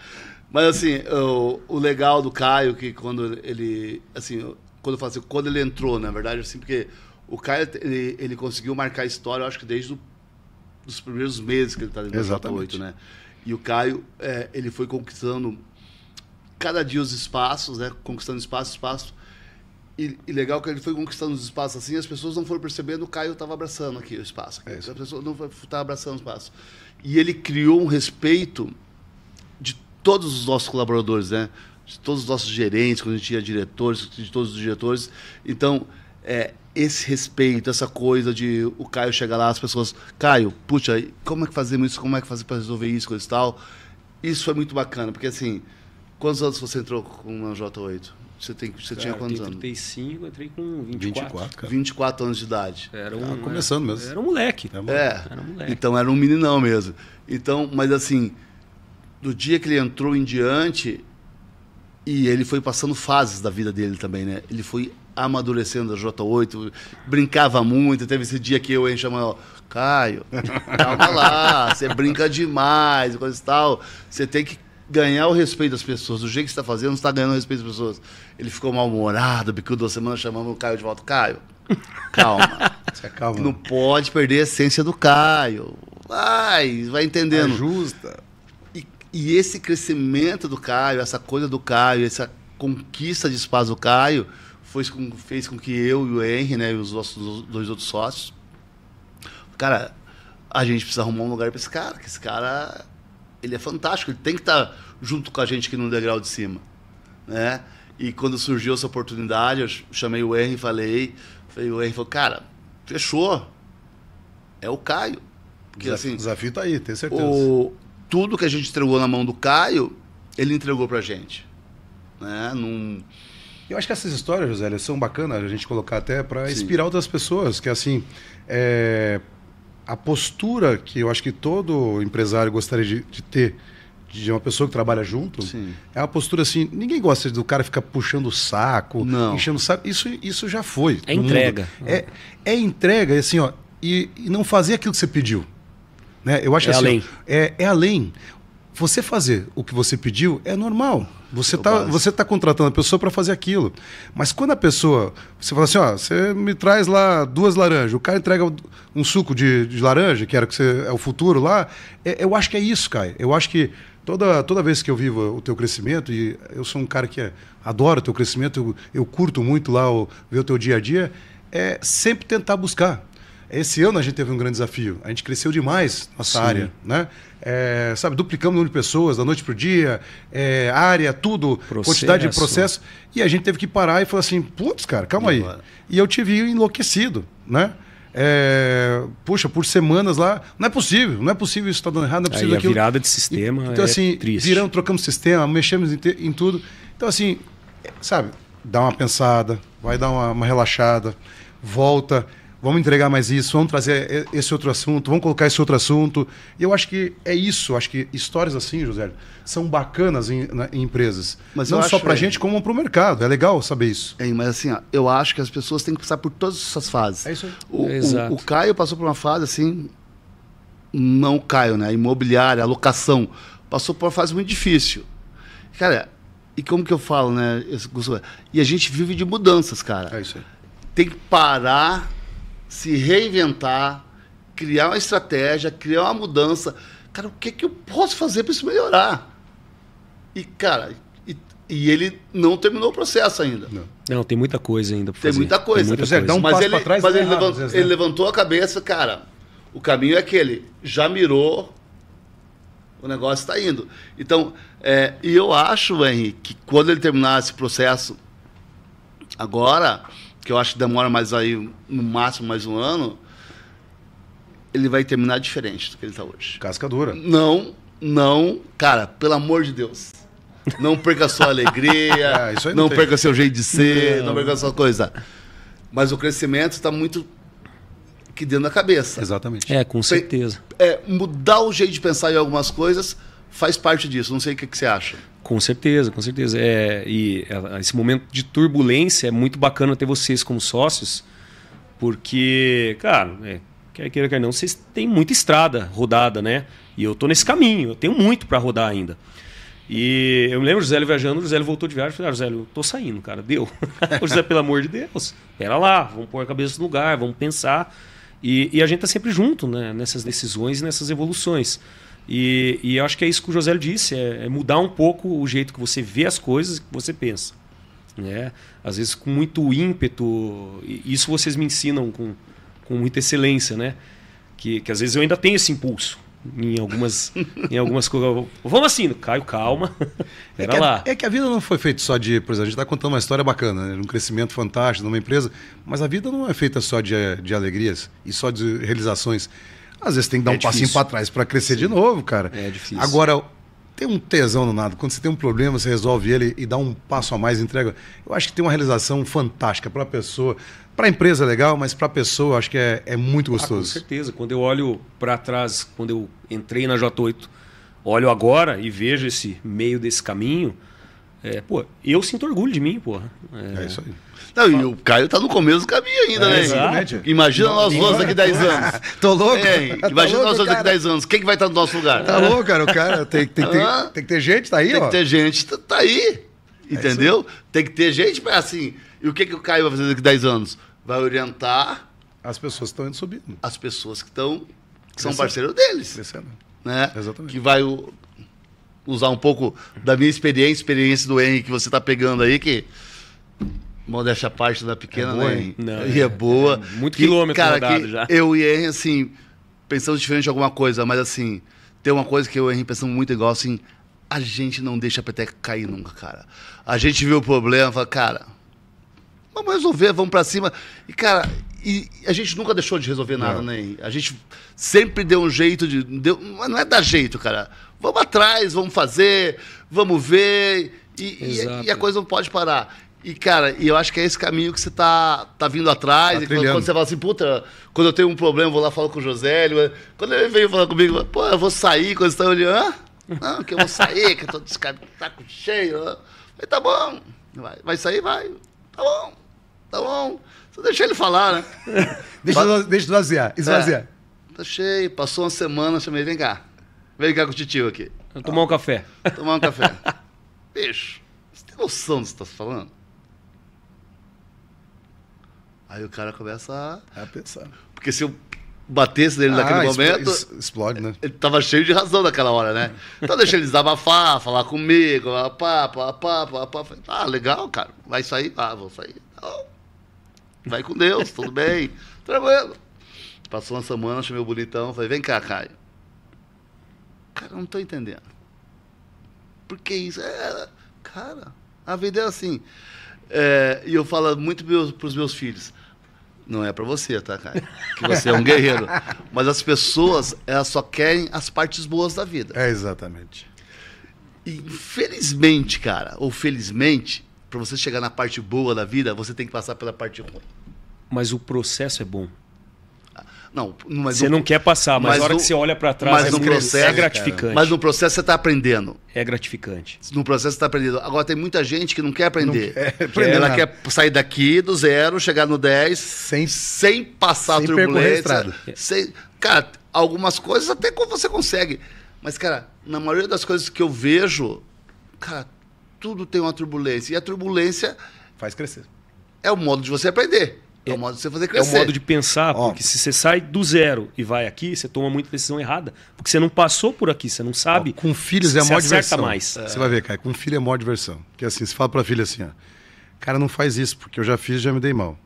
Mas assim, o, o legal do Caio, é que quando ele. Assim, quando eu falo assim, quando ele entrou, na verdade, assim, porque o Caio ele, ele conseguiu marcar a história, eu acho que desde o, primeiros meses que ele tá dentro do 8, né? E o Caio, é, ele foi conquistando cada dia os espaços, né? Conquistando espaço, espaço. E, e, legal que ele foi conquistando os espaços assim, as pessoas não foram percebendo, o Caio estava abraçando aqui o espaço. Aqui. É as pessoas não estavam abraçando o espaço. E ele criou um respeito de todos os nossos colaboradores, né? De todos os nossos gerentes, quando a gente tinha diretores, de todos os diretores. Então, é, esse respeito, essa coisa de o Caio chegar lá, as pessoas, Caio, puxa, como é que fazemos isso? Como é que fazer para resolver isso, coisa e tal? Isso foi muito bacana, porque assim, quantos anos você entrou com uma J8? Você, tem, você cara, tinha quantos anos? 35, entrei com 24. 24, cara. 24 anos de idade. Era ah, um, ah, começando era, mesmo. Era um moleque. Era, é, é, era um moleque. Então era um meninão mesmo. Então, mas assim, do dia que ele entrou em diante, e ele foi passando fases da vida dele também, né? Ele foi amadurecendo a J8, brincava muito, teve esse dia que eu hein, chamava, Caio, calma lá, você brinca demais, coisa e tal. Você tem que ganhar o respeito das pessoas. Do jeito que você está fazendo, não está ganhando o respeito das pessoas. Ele ficou mal-humorado, bicudo da semana, chamamos o Caio de volta. Caio, calma. calma. Não pode perder a essência do Caio. Vai, vai entendendo. Ajusta. E, e esse crescimento do Caio, essa coisa do Caio, essa conquista de espaço do Caio foi, fez com que eu e o Henry, né, e os nossos dois outros sócios, cara, a gente precisa arrumar um lugar para esse cara, que esse cara ele é fantástico, ele tem que estar tá junto com a gente aqui no degrau de cima, né? E quando surgiu essa oportunidade, eu chamei o Henry, falei, falei o Henry falou, cara, fechou, é o Caio, porque desafio, assim, o desafio tá aí, tenho certeza. O, tudo que a gente entregou na mão do Caio, ele entregou para gente, né? Num eu acho que essas histórias, José, são bacanas a gente colocar até para inspirar outras pessoas, que é assim, é, a postura que eu acho que todo empresário gostaria de, de ter de uma pessoa que trabalha junto, Sim. é uma postura assim, ninguém gosta do cara ficar puxando o saco, Não. enchendo o saco. Isso, isso já foi. É entrega. É, é entrega, é assim, ó, e, e, não fazer aquilo que você pediu. Né? Eu acho é assim, além. Ó, é, é além. Você fazer o que você pediu é normal. Você está você tá contratando a pessoa para fazer aquilo. Mas quando a pessoa. Você fala assim: ó, você me traz lá duas laranjas, o cara entrega um suco de, de laranja, que era que você, é o futuro lá. É, eu acho que é isso, Caio. Eu acho que toda, toda vez que eu vivo o teu crescimento, e eu sou um cara que é, o teu crescimento, eu, eu curto muito lá o, ver o teu dia a dia, é sempre tentar buscar. Esse ano a gente teve um grande desafio. A gente cresceu demais nossa Sim. área, né? É, sabe, duplicamos o número de pessoas da noite para o dia, é, área, tudo, processo. quantidade de processo. E a gente teve que parar e falar assim, putz, cara, calma e aí. E eu tive enlouquecido, né? É, puxa, por semanas lá, não é possível, não é possível isso está dando errado, não é possível aí, aquilo. a virada de sistema então, é assim, triste. Viramos, trocamos sistema, mexemos em, em tudo. Então, assim, sabe, dá uma pensada, vai dar uma, uma relaxada, volta vamos entregar mais isso, vamos trazer esse outro assunto, vamos colocar esse outro assunto. E eu acho que é isso, acho que histórias assim, José, são bacanas em, na, em empresas. Mas Não só para é... gente, como para o mercado. É legal saber isso. É, mas assim, ó, eu acho que as pessoas têm que passar por todas essas fases. É isso aí. O, Exato. O, o Caio passou por uma fase assim, não Caio, né? Imobiliária, alocação. Passou por uma fase muito difícil. Cara, e como que eu falo, né? E a gente vive de mudanças, cara. É isso aí. Tem que parar se reinventar, criar uma estratégia, criar uma mudança. Cara, o que, que eu posso fazer para isso melhorar? E, cara, e, e, ele não terminou o processo ainda. Não, não tem muita coisa ainda para fazer. Tem muita coisa. Tem muita coisa. Dá um mas ele, trás mas ele, errado, levantou, vezes, né? ele levantou a cabeça, cara, o caminho é aquele. Já mirou, o negócio está indo. Então, é, e eu acho, Henrique, que quando ele terminar esse processo agora que eu acho que demora mais aí, no máximo mais um ano, ele vai terminar diferente do que ele está hoje. Casca dura. Não, não, cara, pelo amor de Deus. Não perca sua alegria, é, não, não perca seu jeito de ser, não, não perca sua coisa. Mas o crescimento está muito que dentro da cabeça. Exatamente. É, com certeza. É, mudar o jeito de pensar em algumas coisas faz parte disso. Não sei o que, que você acha. Com certeza, com certeza. É, e esse momento de turbulência é muito bacana ter vocês como sócios, porque, cara, é, quer queira, quer não, vocês têm muita estrada rodada, né? E eu tô nesse caminho, eu tenho muito para rodar ainda. E eu me lembro, o José viajando, o José voltou de viagem e falou, ah, tô saindo, cara, deu. o José, pelo amor de Deus, pera lá, vamos pôr a cabeça no lugar, vamos pensar. E, e a gente tá sempre junto né, nessas decisões e nessas evoluções. E, e eu acho que é isso que o José disse, é, é, mudar um pouco o jeito que você vê as coisas que você pensa. Né? Às vezes com muito ímpeto, isso vocês me ensinam com, com muita excelência, né? Que, que às vezes eu ainda tenho esse impulso em algumas em algumas coisas. Vamos assim, Caio, calma. Era é que, lá. É que a vida não foi feita só de, por exemplo, a gente está contando uma história bacana, né? um crescimento fantástico numa empresa, mas a vida não é feita só de, eh, de alegrias e só de realizações. Às vezes tem que dar é um difícil. passinho para trás para crescer Sim. de novo, cara. É difícil. Agora, tem um tesão no nada. Quando você tem um problema, você resolve ele e dá um passo a mais, entrega. Eu acho que tem uma realização fantástica para a pessoa. Para a empresa é legal, mas para a pessoa eu acho que é, é muito gostoso. Ah, com certeza. Quando eu olho para trás, quando eu entrei na J8, olho agora e vejo esse meio desse caminho, é, pô, eu sinto orgulho de mim, porra. É, é isso aí. Não, e o Caio tá no começo do caminho ainda, é, né? Exatamente. Imagina não, nós dois daqui 10 anos. Tô louco? É, tá imagina louco, nós dois daqui 10 anos. Quem que vai estar no nosso lugar? Tá é. louco, cara. O cara tem, tem, tem, tem que ter gente, tá aí, tem ó. Tem que ter gente, tá, tá é aí. Entendeu? tem que ter gente, mas assim. E o que, que o Caio vai fazer daqui 10 anos? Vai orientar. As pessoas que estão indo subindo. As pessoas que estão. que são parceiros deles. Crescendo. Né? Exatamente. Que vai o, usar um pouco da minha experiência, experiência do Henrique que você está pegando aí, que modéstia parte da é pequena, é boa, né? Não, e é, é boa. É, muito que, quilômetro cara, que já. Eu e Henrique assim, pensamos diferente de alguma coisa, mas assim, tem uma coisa que eu e Henrique pensamos muito igual, assim, a gente não deixa a peteca cair nunca, cara. A gente viu o problema, fala, cara, vamos resolver, vamos para cima. E, cara, e a gente nunca deixou de resolver nada, não. né? A gente sempre deu um jeito de. Deu, não é dar jeito, cara. Vamos atrás, vamos fazer, vamos ver. E, e, e a coisa não pode parar. E, cara, e eu acho que é esse caminho que você tá, tá vindo atrás. Tá quando, quando, você fala assim, puta, quando eu tenho um problema, vou lá falar com o Josélio. quando ele veio falar comigo, pô, eu vou sair, quando você tá olhando, hã? não, que eu vou sair, que eu tô saco tá cheio. Né? falei, tá bom, vai, vai sair, vai. Tá bom, tá bom. Só deixa ele falar, né? deixa, deixa esvaziar, esvaziar. É, tá cheio, passou uma semana, chamei, vem cá. Vem cá com o titio aqui. tomar ah, um café. Tomar um café. Bicho, você tem noção do que você tá falando? Aí o cara começa a... É a pensar. Porque se eu batesse nele ah, naquele momento... Explode, né? Ele tava cheio de razão naquela hora, né? Então deixa ele desabafar, falar comigo, pá, pá, pá, pá, pá. Ah, legal, cara. Vai sair? Ah, vou sair. Não. Vai com Deus, tudo bem. Tranquilo. Passou uma semana, chamei o bonitão, falei, vem cá, Caio. Cara, não tô entendendo. Por que isso? É, é, cara, a vida é assim. É, e eu falo muito meus, pros meus filhos. Não é para você, tá, cara? Que você é um guerreiro. Mas as pessoas, elas só querem as partes boas da vida. É, exatamente. E, infelizmente, cara, ou felizmente, para você chegar na parte boa da vida, você tem que passar pela parte ruim. Mas o processo é bom. Não, mas você não quer passar, mas, mas na hora que você olha para trás mas é no processo, é gratificante. Mas no processo você está aprendendo. É gratificante. No processo você está aprendendo. Agora tem muita gente que não quer aprender. Não quer aprender Ela nada. quer sair daqui do zero, chegar no 10, sem, sem passar sem a turbulência. Sem, cara, algumas coisas até você consegue. Mas, cara, na maioria das coisas que eu vejo, cara, tudo tem uma turbulência. E a turbulência. Faz crescer. É o modo de você aprender. É, o modo de você fazer é crescer. É o modo de pensar, Ó. porque se você sai do zero e vai aqui, você toma muita decisão errada. Porque você não passou por aqui, você não sabe. Ó, com filhos é a maior diversão. mais. É. Você vai ver, cara, com filho é a maior diversão. Porque assim, você fala pra filha assim, ó. Cara, não faz isso, porque eu já fiz e já me dei mal.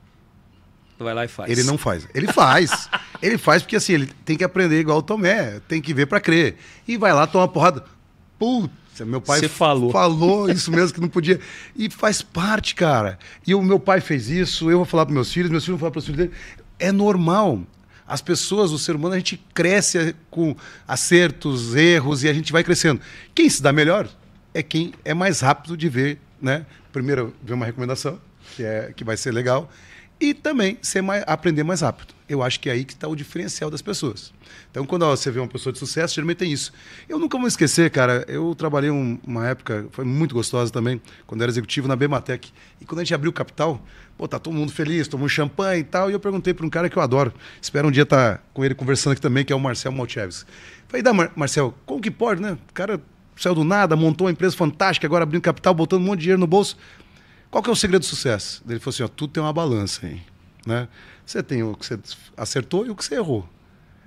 Vai lá e faz. Ele não faz. Ele faz. ele faz porque assim, ele tem que aprender igual o Tomé, tem que ver para crer. E vai lá toma porrada. Puta meu pai falou. falou isso mesmo que não podia. E faz parte, cara. E o meu pai fez isso, eu vou falar para meus filhos, meus filhos vão falar para os filhos dele. É normal. As pessoas, o ser humano, a gente cresce com acertos, erros e a gente vai crescendo. Quem se dá melhor é quem é mais rápido de ver, né? Primeiro, ver uma recomendação, que, é, que vai ser legal e também ser mais, aprender mais rápido. Eu acho que é aí que está o diferencial das pessoas. Então, quando você vê uma pessoa de sucesso, geralmente tem isso. Eu nunca vou esquecer, cara, eu trabalhei um, uma época, foi muito gostosa também, quando era executivo na Bematec. E quando a gente abriu o capital, pô, tá todo mundo feliz, tomou um champanhe e tal. E eu perguntei para um cara que eu adoro, espero um dia estar tá com ele conversando aqui também, que é o Marcel Malcheves. Falei, dá, Mar Marcel, como que pode, né? O cara saiu do nada, montou uma empresa fantástica, agora abrindo capital, botando um monte de dinheiro no bolso. Qual que é o segredo do sucesso? Ele falou assim, ó, tudo tem uma balança aí, né? Você tem o que você acertou e o que você errou.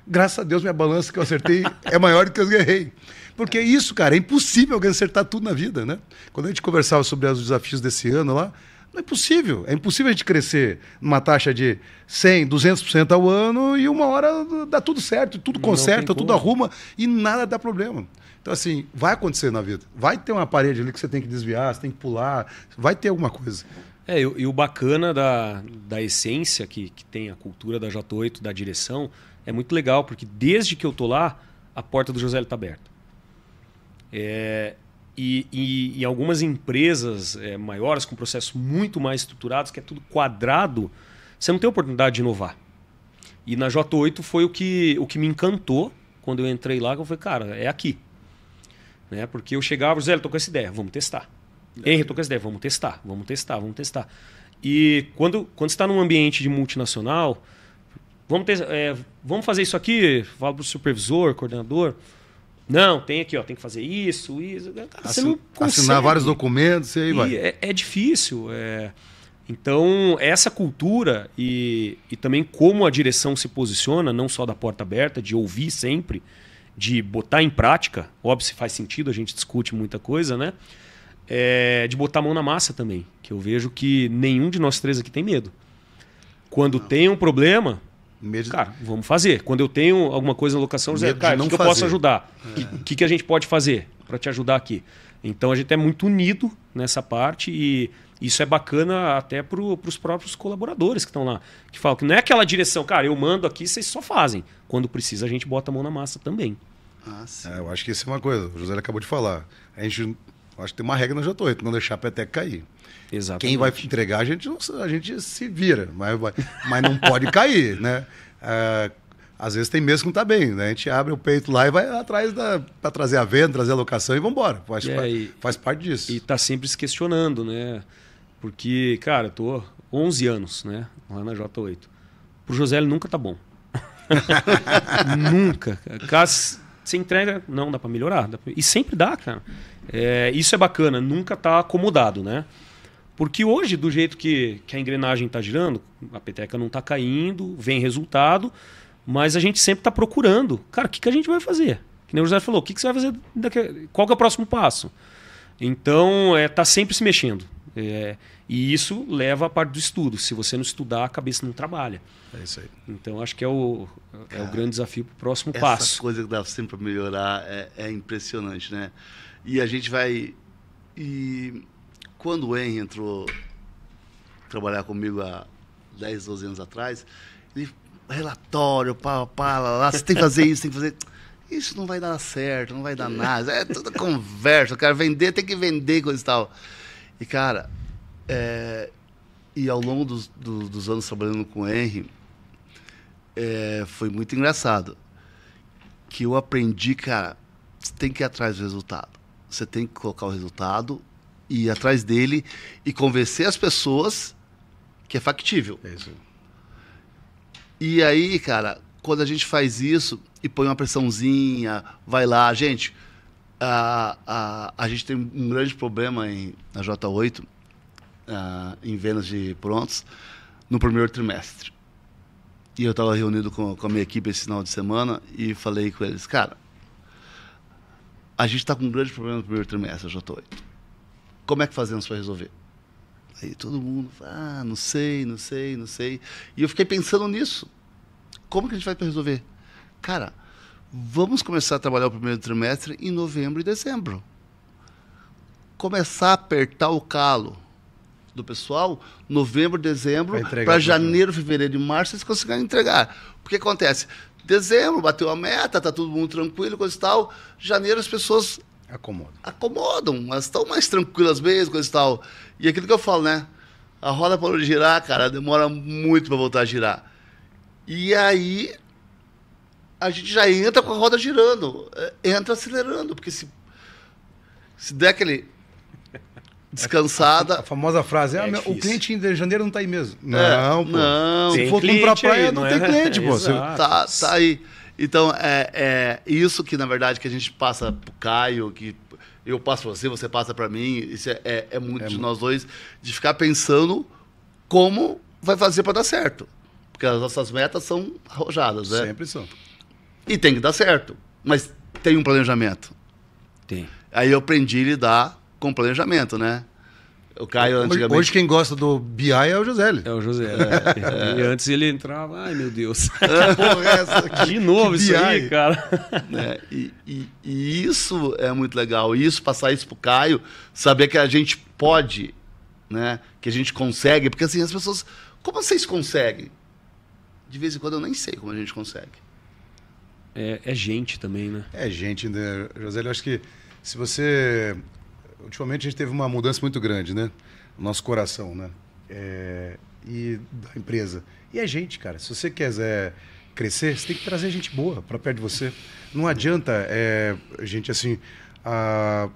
Graças a Deus, minha balança que eu acertei é maior do que eu errei. Porque é isso, cara, é impossível alguém acertar tudo na vida, né? Quando a gente conversava sobre os desafios desse ano lá, não é possível. É impossível a gente crescer numa taxa de 100, 200% ao ano e uma hora dá tudo certo, tudo conserta, tudo arruma e nada dá problema. Então, assim, vai acontecer na vida. Vai ter uma parede ali que você tem que desviar, você tem que pular, vai ter alguma coisa. É, e, e o bacana da, da essência que, que tem a cultura da J 8, da direção, é muito legal, porque desde que eu tô lá, a porta do José está aberta. É, e, e, algumas empresas é, maiores, com processos muito mais estruturados, que é tudo quadrado, você não tem oportunidade de inovar. E na J8 foi o que, o que me encantou quando eu entrei lá, que eu falei, cara, é aqui. Né? Porque eu chegava, e dizia, estou com essa ideia, vamos testar. Henry, estou com essa ideia, vamos testar, vamos testar, vamos testar. E quando, quando você está num ambiente de multinacional, vamos, ter, é, eh, vamos fazer isso aqui, fala para o supervisor, coordenador. Não, tem aqui, ó, tem que fazer isso, isso. Cara, Assin, você não Assinar vários documentos e aí e vai. É, é difícil. É... Então, essa cultura e, e também como a direção se posiciona, não só da porta aberta, de ouvir sempre, de botar em prática, óbvio se faz sentido, a gente discute muita coisa, né? É, de botar a mão na massa também, que eu vejo que nenhum de nós três aqui tem medo. Quando não. tem um problema, medo cara, vamos fazer. Quando eu tenho alguma coisa na locação, José, cara, que, que, eu posso ajudar? O é. que, que a gente pode fazer para te ajudar aqui? Então a gente é muito unido nessa parte e isso é bacana até para os próprios colaboradores que estão lá, que falam que não é aquela direção, cara, eu mando aqui, vocês só fazem. Quando precisa, a gente bota a mão na massa também. Ah, é, eu acho que isso é uma coisa, o José acabou de falar. A gente acho que tem uma regra na Jatorre, é não deixar a peteca cair. Exato. Quem vai entregar, a gente, a gente se vira, mas, mas não pode cair, né? É, às vezes tem mesmo que não tá bem, né? A gente abre o peito lá e vai atrás para trazer a venda, trazer a locação e vamos embora. Faz, é, faz, faz parte disso. E tá sempre se questionando, né? Porque, cara, eu tô 11 anos, né? Lá na J8. Pro José ele nunca tá bom. nunca. Caso você entrega, não, dá para melhorar. Dá pra... E sempre dá, cara. É, isso é bacana, nunca tá acomodado, né? Porque hoje, do jeito que, que a engrenagem está girando, a peteca não está caindo, vem resultado, mas a gente sempre está procurando. Cara, o que, que a gente vai fazer? Que nem o José falou, o que, que você vai fazer? Daqui... Qual é o próximo passo? Então, é, tá sempre se mexendo. É, e isso leva a parte do estudo. Se você não estudar, a cabeça não trabalha. É isso aí. Então acho que é o, é Cara, o grande desafio para o próximo essa passo. Essa coisa que dá sempre para melhorar é, é, impressionante, né? E a gente vai. E quando o Henry entrou trabalhar comigo há 10, 12 anos atrás, ele. Relatório, pá, pá, lá, lá, você tem que fazer isso, tem que fazer isso não vai dar certo, não vai dar nada. É toda conversa, Eu quero vender tem que vender coisa e tal. E, cara, é, e ao longo dos, dos, dos, anos trabalhando com o Henry, é, foi muito engraçado. Que eu aprendi, cara, você tem que ir atrás do resultado. Você tem que colocar o resultado e ir atrás dele e convencer as pessoas que é factível. É isso. E aí, cara, quando a gente faz isso e põe uma pressãozinha, vai lá, gente, a, a, a gente tem um grande problema em, na J8, a, ah, em vendas de prontos, no primeiro trimestre. E eu estava reunido com, com a minha equipe esse final de semana e falei com eles, cara, a gente está com um grande problema no primeiro trimestre, J8. Como é que fazemos para resolver? Aí todo mundo, ah, não sei, não sei, não sei. E eu fiquei pensando nisso. Como que a gente vai resolver? Cara, Vamos começar a trabalhar o primeiro trimestre em novembro e dezembro. Começar a apertar o calo do pessoal, novembro, dezembro, para janeiro, fevereiro e março, eles conseguem entregar. Porque acontece, dezembro bateu a meta, tá todo mundo tranquilo, coisa e tal. Janeiro as pessoas acomodam. Acomodam, elas estão mais tranquilas mesmo, coisa e tal. E aquilo que eu falo, né? A roda para girar, cara, demora muito para voltar a girar. E aí a gente já entra com a roda girando, é, entra acelerando, porque se, se der aquele descansada. A, a, a famosa frase ah, é, é o cliente de janeiro não está aí mesmo. É, não, pô. Não, se for para a praia, aí, não, não é? tem cliente, pô. Tá, tá aí. Então, é, é isso que, na verdade, que a gente passa pro Caio, que eu passo pra você, você passa para mim, isso é, é, é muito de nós dois, de ficar pensando como vai fazer para dar certo. Porque as nossas metas são arrojadas, né? Sempre são. E tem que dar certo. Mas tem um planejamento. Tem. Aí eu aprendi a lidar com planejamento, né? O Caio antigamente. Hoje quem gosta do BI é o José. É o José. É. E antes ele entrava, ai meu Deus. É De novo isso BI. aí, cara. É, e, e, e, isso é muito legal. isso, passar isso pro Caio, saber que a gente pode, né? Que a gente consegue. Porque assim, as pessoas. Como vocês conseguem? De vez em quando eu nem sei como a gente consegue é, é gente também, né? É gente, né? José, eu acho que se você. Ultimamente a gente teve uma mudança muito grande, né? nosso coração, né? É... E da empresa. E é gente, cara. Se você quiser crescer, você tem que trazer gente boa para perto de você. Não adianta é, gente assim. A...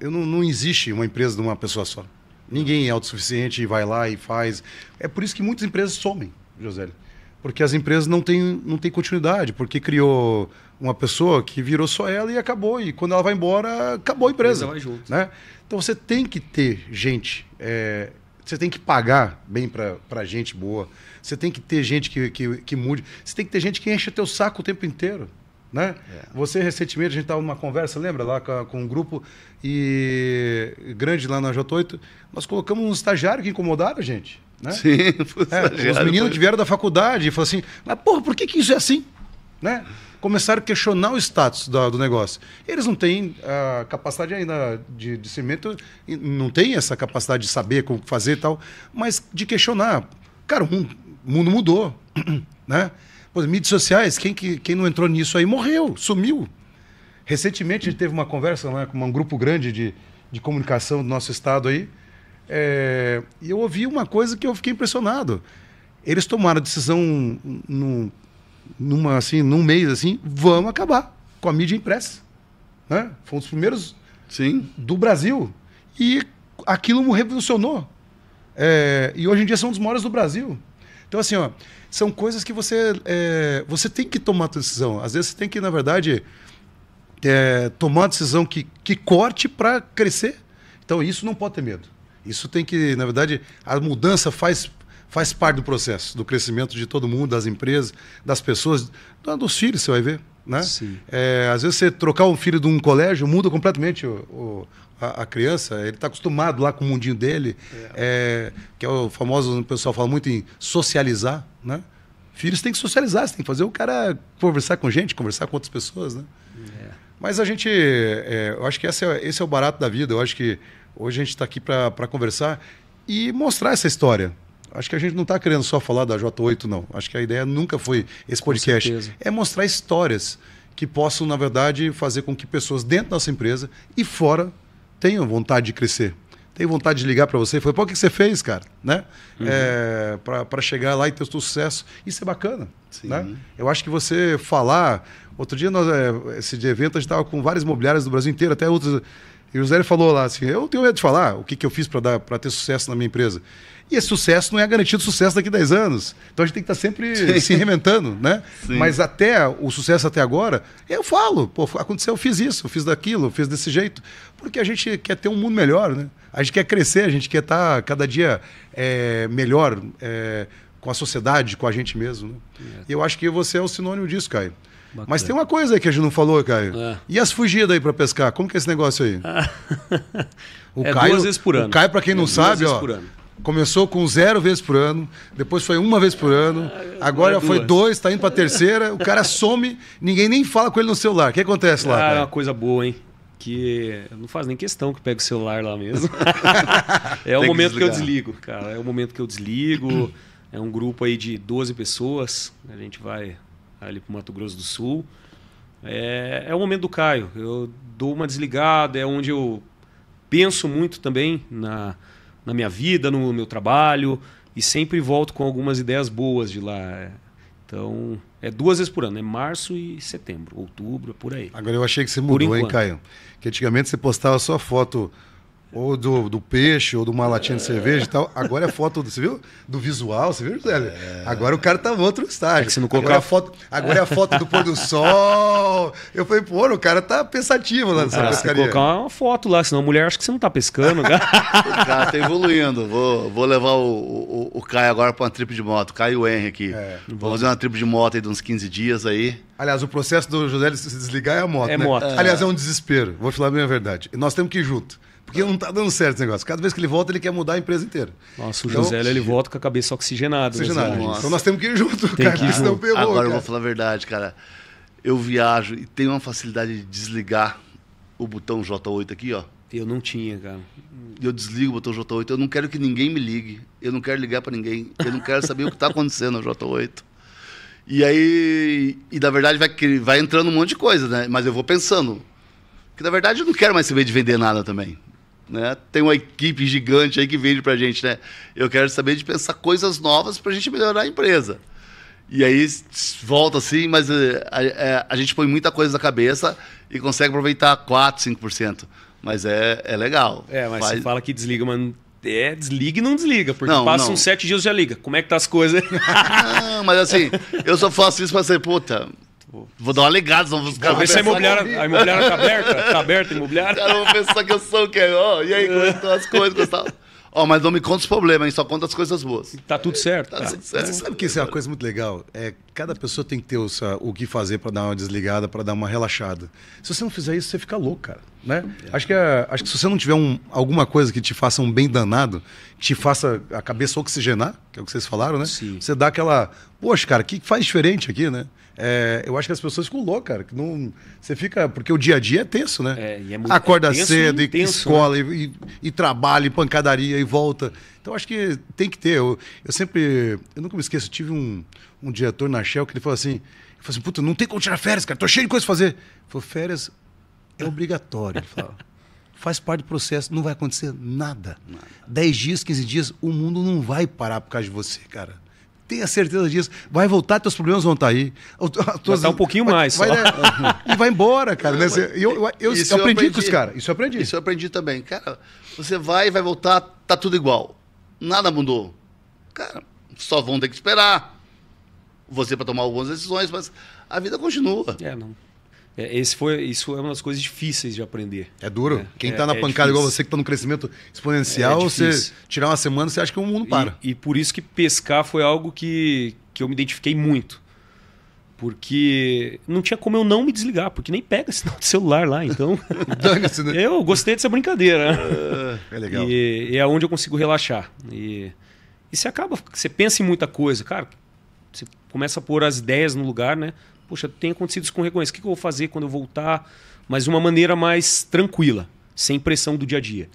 Eu não, não existe uma empresa de uma pessoa só. Ninguém é autossuficiente e vai lá e faz. É por isso que muitas empresas somem, Josélio porque as empresas não têm não tem continuidade, porque criou uma pessoa que virou só ela e acabou. E quando ela vai embora, acabou a empresa. Vai junto. Né? Então você tem que ter gente, é, você tem que pagar bem para gente boa, você tem que ter gente que, que, que mude, você tem que ter gente que enche teu saco o tempo inteiro. Né? É. Você recentemente, a gente estava numa conversa, lembra, lá com, com, um grupo e grande lá na J8, nós colocamos um estagiário que incomodava a gente. Né? Sim, é, Os meninos que vieram da faculdade e falaram assim, mas porra, por que, que isso é assim? Né? Começaram a questionar o status do negócio. Eles não têm a capacidade ainda de discernimento, não têm essa capacidade de saber como fazer e tal, mas de questionar. Cara, o mundo, o mundo mudou. né? Pô, mídias sociais, quem, que, quem não entrou nisso aí morreu, sumiu. Recentemente a gente teve uma conversa né, com um grupo grande de, de comunicação do nosso estado aí, é, e eu ouvi uma coisa que eu fiquei impressionado. Eles tomaram a decisão num, numa, assim, num mês assim, vamos acabar com a mídia impressa. Né? Foi um dos primeiros Sim. do Brasil. E aquilo revolucionou. É, e hoje em dia são um dos maiores do Brasil. Então, assim, ó, são coisas que você, é, você tem que tomar a decisão. Às vezes você tem que, na verdade, é, tomar a decisão que, que corte para crescer. Então, isso não pode ter medo. Isso tem que, na verdade, a mudança faz faz parte do processo, do crescimento de todo mundo, das empresas, das pessoas, dos filhos, você vai ver. Né? É, às vezes você trocar um filho de um colégio muda completamente o, o, a, a, criança, ele está acostumado lá com o mundinho dele, é. É, que é o famoso, o pessoal fala muito em socializar. Né? Filhos têm que socializar, você tem que fazer o cara conversar com gente, conversar com outras pessoas. Né? É. Mas a gente, é, eu acho que esse é, esse é o barato da vida, eu acho que Hoje a gente está aqui para conversar e mostrar essa história. Acho que a gente não está querendo só falar da J8, não. Acho que a ideia nunca foi esse podcast. É mostrar histórias que possam, na verdade, fazer com que pessoas dentro da nossa empresa e fora tenham vontade de crescer. Tenham vontade de ligar para você e falar, pô, o que você fez, cara? Né? Uhum. É, para chegar lá e ter sucesso. Isso é bacana. Sim. Né? Eu acho que você falar... Outro dia, nós, é, esse evento, a gente estava com várias imobiliárias do Brasil inteiro, até outras e o José falou lá assim: eu tenho medo de falar o que, que eu fiz para ter sucesso na minha empresa. E esse sucesso não é garantido sucesso daqui a 10 anos. Então a gente tem que estar tá sempre Sim. se reinventando, né? Sim. Mas até o sucesso até agora, eu falo, pô, aconteceu, eu fiz isso, eu fiz daquilo, eu fiz desse jeito. Porque a gente quer ter um mundo melhor, né? A gente quer crescer, a gente quer estar tá cada dia é, melhor é, com a sociedade, com a gente mesmo. Né? E eu acho que você é o sinônimo disso, Caio. Bacana. Mas tem uma coisa aí que a gente não falou, Caio. É. E as fugidas aí para pescar? Como que é esse negócio aí? o é Caio, duas vezes por ano. O Caio, para quem é não sabe, ó, começou com zero vezes por ano, depois foi uma vez por ano, é, agora é foi dois, está indo para terceira. o cara some, ninguém nem fala com ele no celular. O que acontece lá? Ah, cara? é uma coisa boa, hein? que não faz nem questão que pegue o celular lá mesmo. é o momento que, que, eu desligo, cara. É o momento que eu desligo. É um grupo aí de 12 pessoas. A gente vai ali para o Mato Grosso do Sul. É, é o momento do Caio. Eu dou uma desligada, é onde eu penso muito também na, na minha vida, no meu trabalho, e sempre volto com algumas ideias boas de lá. É, então, é duas vezes por ano, é março e setembro, outubro, é por aí. Agora eu achei que você mudou, hein, Caio? Que antigamente você postava sua foto ou do, do peixe, ou de uma latinha de cerveja e tal. Agora é foto, do, você viu? Do visual, você viu, José? É. Agora o cara tá no outro estágio. É você não colocar... agora, é a foto, agora é a foto do pôr do sol. Eu falei, pô, o cara tá pensativo lá nessa ah, pescaria. Tem colocar uma foto lá, senão a mulher acha que você não tá pescando. cara, cara tá evoluindo. Vou, vou levar o, o, o Caio agora pra uma trip de moto. Caio Henry aqui. É, Vamos fazer uma trip de moto aí de uns 15 dias aí. Aliás, o processo do José se desligar é a moto, É né? moto. É. Aliás, é um desespero. Vou te falar bem a minha verdade. Nós temos que ir junto. Porque não tá dando certo esse negócio. Cada vez que ele volta, ele quer mudar a empresa inteira. Nossa, o então, José, ele volta com a cabeça oxigenada. Né, oxigenada. Então nós temos que ir junto, Tem cara. Que ir junto. Pegou, Agora cara. eu vou falar a verdade, cara. Eu viajo e tenho uma facilidade de desligar o botão J8 aqui, ó. Eu não tinha, cara. Eu desligo o botão J8. Eu não quero que ninguém me ligue. Eu não quero ligar para ninguém. Eu não quero saber o que tá acontecendo no J8. E aí, e na verdade vai, vai entrando um monte de coisa, né? Mas eu vou pensando. Que na verdade eu não quero mais saber de vender nada também. Né? Tem uma equipe gigante aí que vende para a gente, né? Eu quero saber de pensar coisas novas para a gente melhorar a empresa. E aí volta assim, mas eh, a, a, eh, a, gente põe muita coisa na cabeça e consegue aproveitar 4, 5%. Mas é, é legal. É, mas Faz... você fala que desliga, mano. É, desliga e não desliga, porque não, passa não. uns sete dias já liga. Como é que tá as coisas? não, mas assim, eu só faço isso pra ser, puta, Vou dar uma ligada vamos os caras. Ver se a imobiliária, a imobiliária tá aberta. Tá aberta a imobiliária? cara eu vou pensar que eu sou o quê? Ó, e aí, como é estão as coisas? Tal. Ó, mas não me conta os problemas, hein? Só conta as coisas boas. Tá tudo certo. Tá, tá. tudo certo. Você sabe que isso é uma coisa muito legal? É, cada pessoa tem que ter o, o que fazer para dar uma desligada, para dar uma relaxada. Se você não fizer isso, você fica louco, cara. Né? É. Acho, que é, acho que se você não tiver um, alguma coisa que te faça um bem danado, te faça a cabeça oxigenar, que é o que vocês falaram, né? Sim. Você dá aquela. Poxa, cara, o que faz diferente aqui, né? É, eu acho que as pessoas ficam loucas, cara. Que não, você fica. Porque o dia a dia é tenso, né? É, e é muito, Acorda é cedo, e intenso, escola, né? e, e, trabalha, e pancadaria, e volta. Então acho que tem que ter. Eu, eu sempre. Eu nunca me esqueço, tive um, um diretor na Shell que ele falou assim. Ele assim, puta, não tem como tirar férias, cara. Tô cheio de coisa pra fazer. Falou, férias é obrigatório. Ele falou, faz parte do processo, não vai acontecer nada. nada. dias, quinze dias, o mundo não vai parar por causa de você, cara. Tenha certeza disso. Vai voltar, teus problemas vão estar aí. Tuas... um pouquinho vai, mais. Vai, né? e vai embora, cara. Não, eu, eu, eu, isso eu, aprendi, aprendi com os caras. Isso eu aprendi. Isso eu aprendi também. Cara, você vai, vai voltar, tá tudo igual. Nada mudou. Cara, só vão ter que esperar. Você para tomar algumas decisões, mas a vida continua. É, não. É, esse foi, isso é uma das coisas difíceis de aprender. É duro. É. Quem está é, tá na é pancada difícil. igual você, que está no crescimento exponencial, é, você tirar uma semana, você acha que o mundo para. E, e por isso que pescar foi algo que, que eu me identifiquei muito porque não tinha como eu não me desligar, porque nem pega sinal de celular lá, então. né? Eu gostei dessa brincadeira. Ah, é legal. E, e, é onde eu consigo relaxar. E, e você acaba, você pensa em muita coisa, cara. Você começa a pôr as ideias no lugar, né? Poxa, tem acontecido isso com recorrência. O que eu vou fazer quando eu voltar? Mas de uma maneira mais tranquila, sem pressão do dia a dia.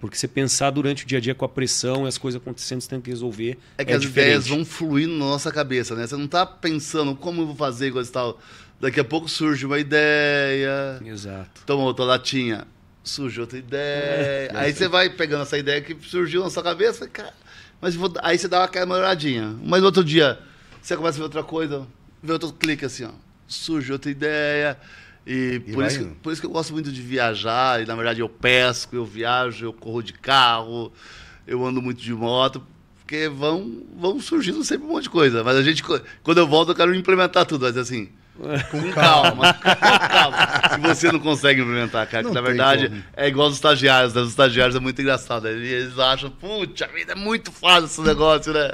Porque você pensar durante o dia a dia com a pressão e as coisas acontecendo, você tem que resolver. É que é as diferente. ideias vão fluindo na nossa cabeça, né? Você não está pensando como eu vou fazer coisa e tal. Daqui a pouco surge uma ideia. Exato. Toma outra latinha. Surge outra ideia. É. Aí você vai pegando essa ideia que surgiu na sua cabeça, cara. Mas aí você dá uma melhoradinha. Mas no outro dia, você começa a ver outra coisa vê outro clique assim, ó. Surge outra ideia. E, e por, isso, por isso que eu gosto muito de viajar. E na verdade eu pesco, eu viajo, eu corro de carro, eu ando muito de moto. Porque vão, vão surgindo sempre um monte de coisa. Mas a gente, quando eu volto, eu quero implementar tudo. Mas assim, com calma, com calma. Se você não consegue implementar, cara, que, na verdade como. é igual aos estagiários. Né? Os estagiários é muito engraçado. Eles acham, putz, a vida é muito fácil esse negócio, né?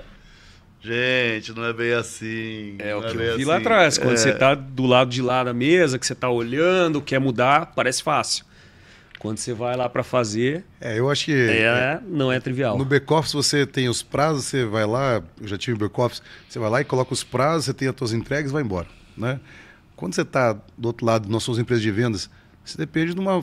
Gente, não é bem assim. É o é que é eu vi assim. lá atrás. Quando é. você tá do lado de lá da mesa, que você tá olhando, quer mudar, parece fácil. Quando você vai lá para fazer. É, eu acho que. É, não é trivial. No back-office você tem os prazos, você vai lá, eu já tive back-office, você vai lá e coloca os prazos, você tem as suas entregas e vai embora. Né? Quando você está do outro lado, nós somos empresas de vendas, você depende de uma,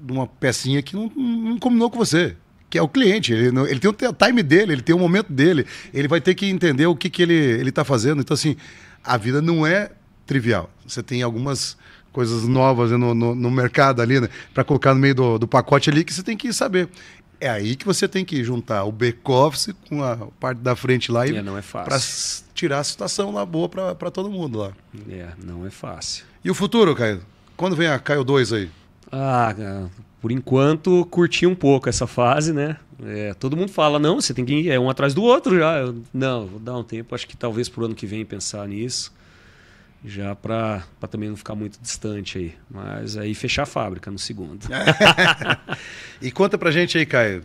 de uma pecinha que não, não combinou com você que é o cliente. Ele, ele tem o time dele, ele tem o momento dele. Ele vai ter que entender o que, que ele está fazendo. Então, assim, a vida não é trivial. Você tem algumas coisas novas né, no, no, no, mercado ali, né, para colocar no meio do, do pacote ali que você tem que saber. É aí que você tem que juntar o back-office com a parte da frente lá e é, não é fácil. para tirar a situação lá boa para todo mundo lá. É, não é fácil. E o futuro, Caio? Quando vem a Caio 2 aí? Ah, por enquanto, curti um pouco essa fase, né? É, todo mundo fala, não, você tem que ir é um atrás do outro já. Eu, não, vou dar um tempo, acho que talvez pro ano que vem pensar nisso, já para também não ficar muito distante aí. Mas aí fechar a fábrica no segundo. e conta pra gente aí, Caio.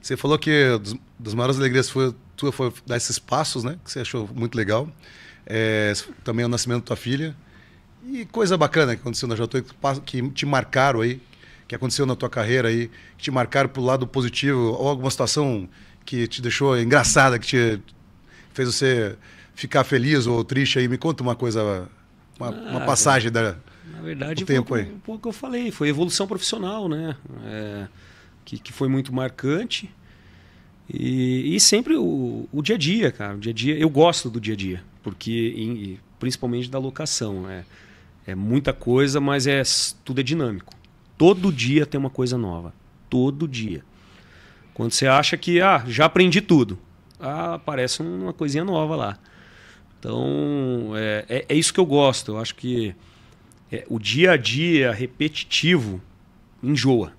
Você falou que dos, das maiores alegrias foi, tua foi dar esses passos, né? Que você achou muito legal. É, também o nascimento da tua filha. E coisa bacana que aconteceu na Jotô que te marcaram aí que aconteceu na tua carreira aí, que te marcaram pro lado positivo, ou alguma situação que te deixou engraçada, que te fez você ficar feliz ou triste aí? Me conta uma coisa, uma, ah, uma passagem da. Na verdade, foi tempo, um pouco que eu falei, foi evolução profissional, né? É, que, que foi muito marcante. E, e, sempre o, o, dia a dia, cara. O dia a dia, eu gosto do dia a dia, porque em, principalmente da locação, né? É muita coisa, mas é tudo é dinâmico. Todo dia tem uma coisa nova. Todo dia. Quando você acha que ah, já aprendi tudo, ah, aparece uma coisinha nova lá. Então, é, é, é isso que eu gosto. Eu acho que é, o dia a dia repetitivo enjoa.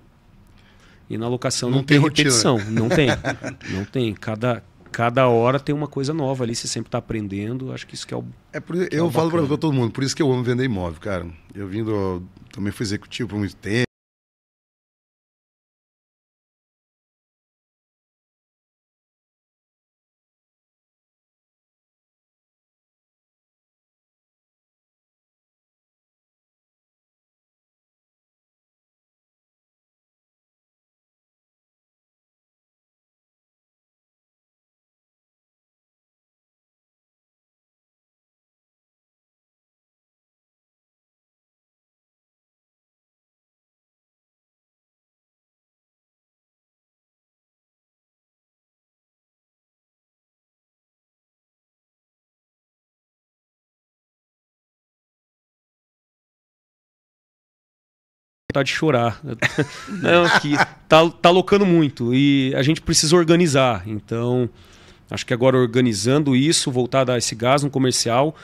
E na locação não, não tem, tem repetição. Não tem. não tem. Cada, cada hora tem uma coisa nova ali, você sempre está aprendendo. Acho que isso que é o. É por, é eu é o falo para todo mundo, por isso que eu amo vender imóvel, cara. Eu vindo, também fui executivo por muito tempo. vontade de chorar. Não, né, que tá, tá locando muito e a gente precisa organizar. Então, acho que agora organizando isso, voltar a dar esse gás no comercial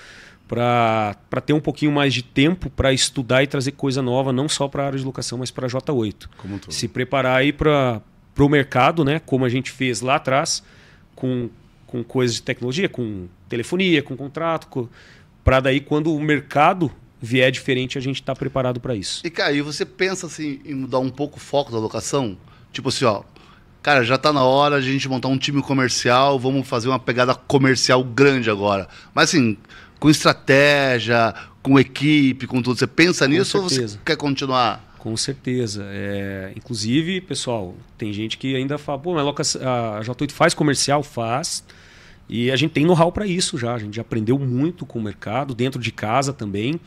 para ter um pouquinho mais de tempo para estudar e trazer coisa nova, não só para a área de locação, mas para a J8. Se preparar aí para o mercado, né? como a gente fez lá atrás, com, com coisas de tecnologia, com telefonia, com contrato, para daí quando o mercado vier diferente, a gente está preparado para isso. E, cara, você pensa assim, em mudar um pouco o foco da locação? Tipo assim, ó, cara, já está na hora a gente montar um time comercial, vamos fazer uma pegada comercial grande agora. Mas assim, com estratégia, com equipe, com tudo. Você pensa com nisso certeza. ou você quer continuar? Com certeza. É, inclusive, pessoal, tem gente que ainda fala, pô, mas a J8 faz comercial? Faz. Faz e a gente tem know-how para isso já. A gente já aprendeu muito com o mercado, dentro de casa também.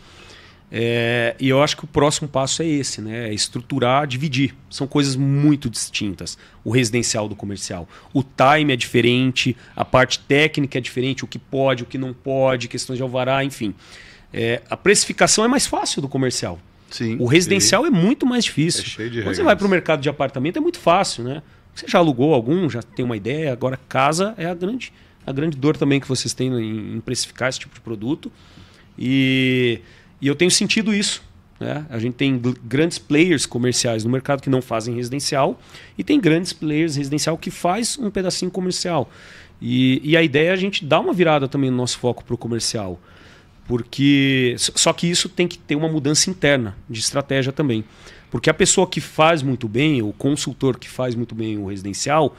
É, e eu acho que o próximo passo é esse, né? É estruturar, dividir. São coisas muito distintas. O residencial do comercial. O time é diferente, a parte técnica é diferente, o que pode, o que não pode, questões de alvará, enfim. É, a precificação é mais fácil do comercial. Sim, o residencial sim. é muito mais difícil. É Quando você vai para o mercado de apartamento é muito fácil, né? Você já alugou algum, já tem uma ideia. Agora casa é a grande a grande dor também que vocês têm em, em precificar esse tipo de produto. E, e eu tenho sentido isso. Né? A gente tem grandes players comerciais no mercado que não fazem residencial e tem grandes players residencial que faz um pedacinho comercial. E, e a ideia é a gente dar uma virada também no nosso foco para o comercial. Porque só que isso tem que ter uma mudança interna de estratégia também. Porque a pessoa que faz muito bem, o consultor que faz muito bem o residencial,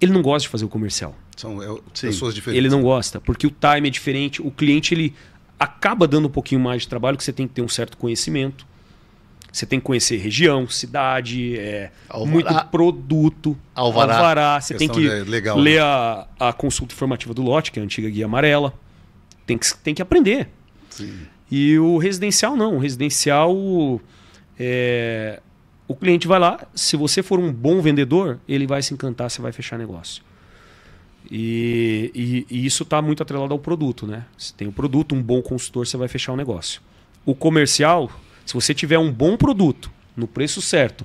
ele não gosta de fazer o comercial. São é pessoas diferentes. Ele não gosta, porque o time é diferente, o cliente ele acaba dando um pouquinho mais de trabalho, que você tem que ter um certo conhecimento. Você tem que conhecer região, cidade, é, Alvará. muito produto, Alvará. Alvará. Você tem que é, legal, ler né? a, a consulta informativa do lote, que é a antiga guia amarela. Tem que, tem que aprender. Sim. E o residencial não. O residencial, é, o cliente vai lá, se você for um bom vendedor, ele vai se encantar, você vai fechar negócio. E, e, e isso está muito atrelado ao produto, né? Se tem um produto, um bom consultor, você vai fechar o um negócio. O comercial, se você tiver um bom produto, no preço certo,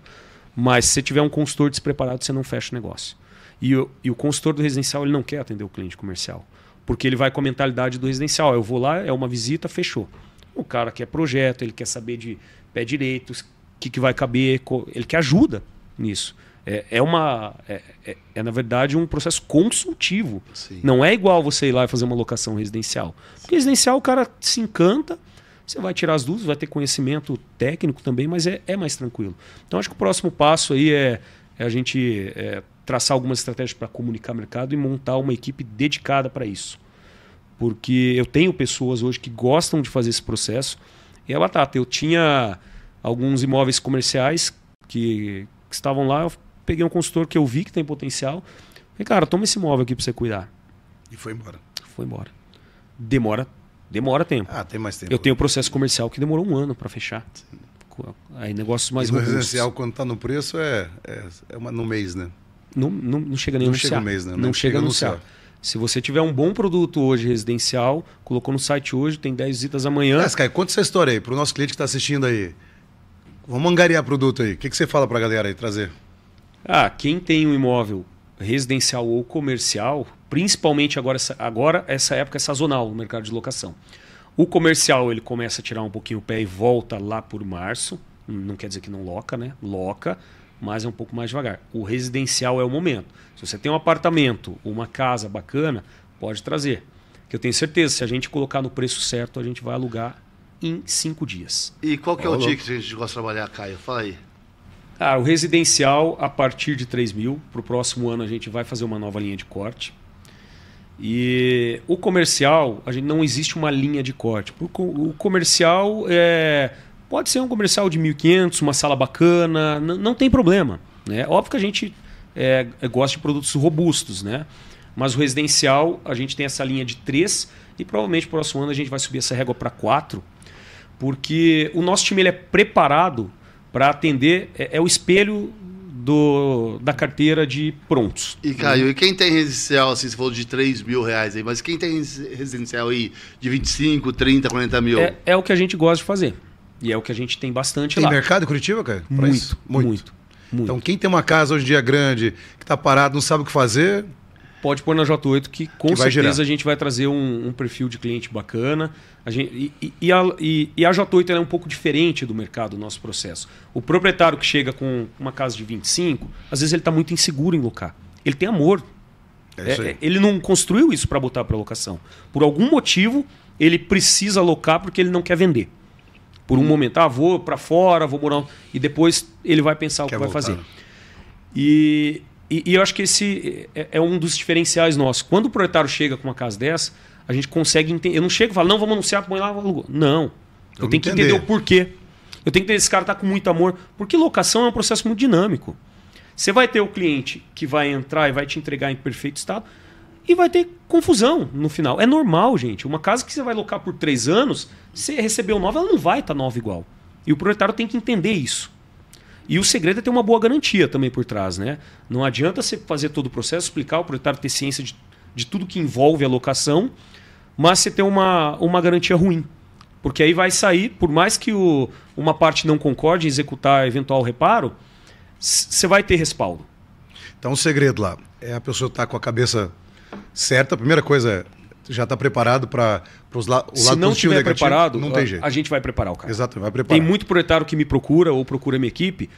mas se você tiver um consultor despreparado, você não fecha o negócio. E o, e o consultor do residencial ele não quer atender o cliente comercial. Porque ele vai com a mentalidade do residencial. Eu vou lá, é uma visita, fechou. O cara quer projeto, ele quer saber de pé direito, o que, que vai caber, ele quer ajuda nisso. É, é uma. É, é, é, na verdade, um processo consultivo. Sim. Não é igual você ir lá e fazer uma locação residencial. Porque residencial o cara se encanta, você vai tirar as dúvidas, vai ter conhecimento técnico também, mas é, é mais tranquilo. Então, acho que o próximo passo aí é, é a gente é, traçar algumas estratégias para comunicar mercado e montar uma equipe dedicada para isso. Porque eu tenho pessoas hoje que gostam de fazer esse processo. E é batata. Eu tinha alguns imóveis comerciais que, que estavam lá, eu peguei um consultor que eu vi que tem potencial. Falei, cara, toma esse imóvel aqui para você cuidar. E foi embora. Foi embora. Demora, demora tempo. Ah, tem mais tempo. Eu tenho né? processo comercial que demorou um ano para fechar. Aí negócios mais e no robustos. residencial, quando tá no preço, é, é, é uma, no mês, né? Não, não, não chega nem não anunciar. Chega mês, né? Não, não chega, chega anunciar. anunciar. Se você tiver um bom produto hoje residencial, colocou no site hoje, tem 10 visitas amanhã. Mas, Caio, conta essa história aí pro nosso cliente que está assistindo aí. Vamos angariar produto aí. O que, que você fala para a galera aí trazer? Ah, quem tem um imóvel residencial ou comercial, principalmente agora, agora essa época é sazonal no mercado de locação. O comercial ele começa a tirar um pouquinho o pé e volta lá por março. Não quer dizer que não loca, né? Loca, mas é um pouco mais devagar. O residencial é o momento. Se você tem um apartamento, uma casa bacana, pode trazer. Que eu tenho certeza, se a gente colocar no preço certo, a gente vai alugar em cinco dias. E qual que é Olá. o dia que a gente gosta de trabalhar, Caio? Fala aí. Ah, o residencial a partir de 3 mil. Para o próximo ano a gente vai fazer uma nova linha de corte. E o comercial, a gente não existe uma linha de corte. O comercial é, pode ser um comercial de 1.500, uma sala bacana, não tem problema. Né? Óbvio que a gente é, é, gosta de produtos robustos, né? Mas o residencial, a gente tem essa linha de 3 e provavelmente no próximo ano a gente vai subir essa régua para 4, porque o nosso time ele é preparado para atender é, é, o espelho do, da carteira de prontos. E Caio, e quem tem residencial, assim, você falou de 3 mil reais aí, mas quem tem residencial aí de 25, 30, 40 mil? É, é o que a gente gosta de fazer. E é o que a gente tem bastante tem lá. Tem mercado em Curitiba, cara? muito, muito, muito. Então quem tem uma casa hoje em dia grande, que está parado, não sabe o que fazer, pode pôr na J8 que com que certeza girar. a gente vai trazer um, um, perfil de cliente bacana. A gente, e, e, a, e, e a J8 é um pouco diferente do mercado, do nosso processo. O proprietário que chega com uma casa de 25, às vezes ele está muito inseguro em locar. Ele tem amor. É é, é, ele não construiu isso para botar para locação. Por algum motivo, ele precisa alocar porque ele não quer vender. Por um hum. momento, ah, vou para fora, vou morar. E depois ele vai pensar quer o que vai fazer. E e, e, eu acho que esse é, é, um dos diferenciais nossos. Quando o proprietário chega com uma casa dessa, a gente consegue entender. Eu não chego e falo, não, vamos anunciar, põe lá, alugou. Não. Eu, eu tenho que entender o porquê. Eu tenho que entender esse cara tá com muito amor. Porque locação é um processo muito dinâmico. Você vai ter o cliente que vai entrar e vai te entregar em perfeito estado e vai ter confusão no final. É normal, gente. Uma casa que você vai locar por três anos, você recebeu nova, ela não vai estar tá nova igual. E o proprietário tem que entender isso. E o segredo é ter uma boa garantia também por trás, né? Não adianta você fazer todo o processo, explicar o proprietário ter ciência de, de tudo que envolve a locação, mas você ter uma, uma garantia ruim. Porque aí vai sair, por mais que o, uma parte não concorde em executar eventual reparo, você vai ter respaldo. Então, tá o segredo lá é a pessoa estar tá com a cabeça certa. A primeira coisa é já está preparado para os la Se não estiver preparado, não tem jeito. A, gente vai preparar o cara. Exato, vai preparar. Tem muito proprietário que me procura ou procura minha equipe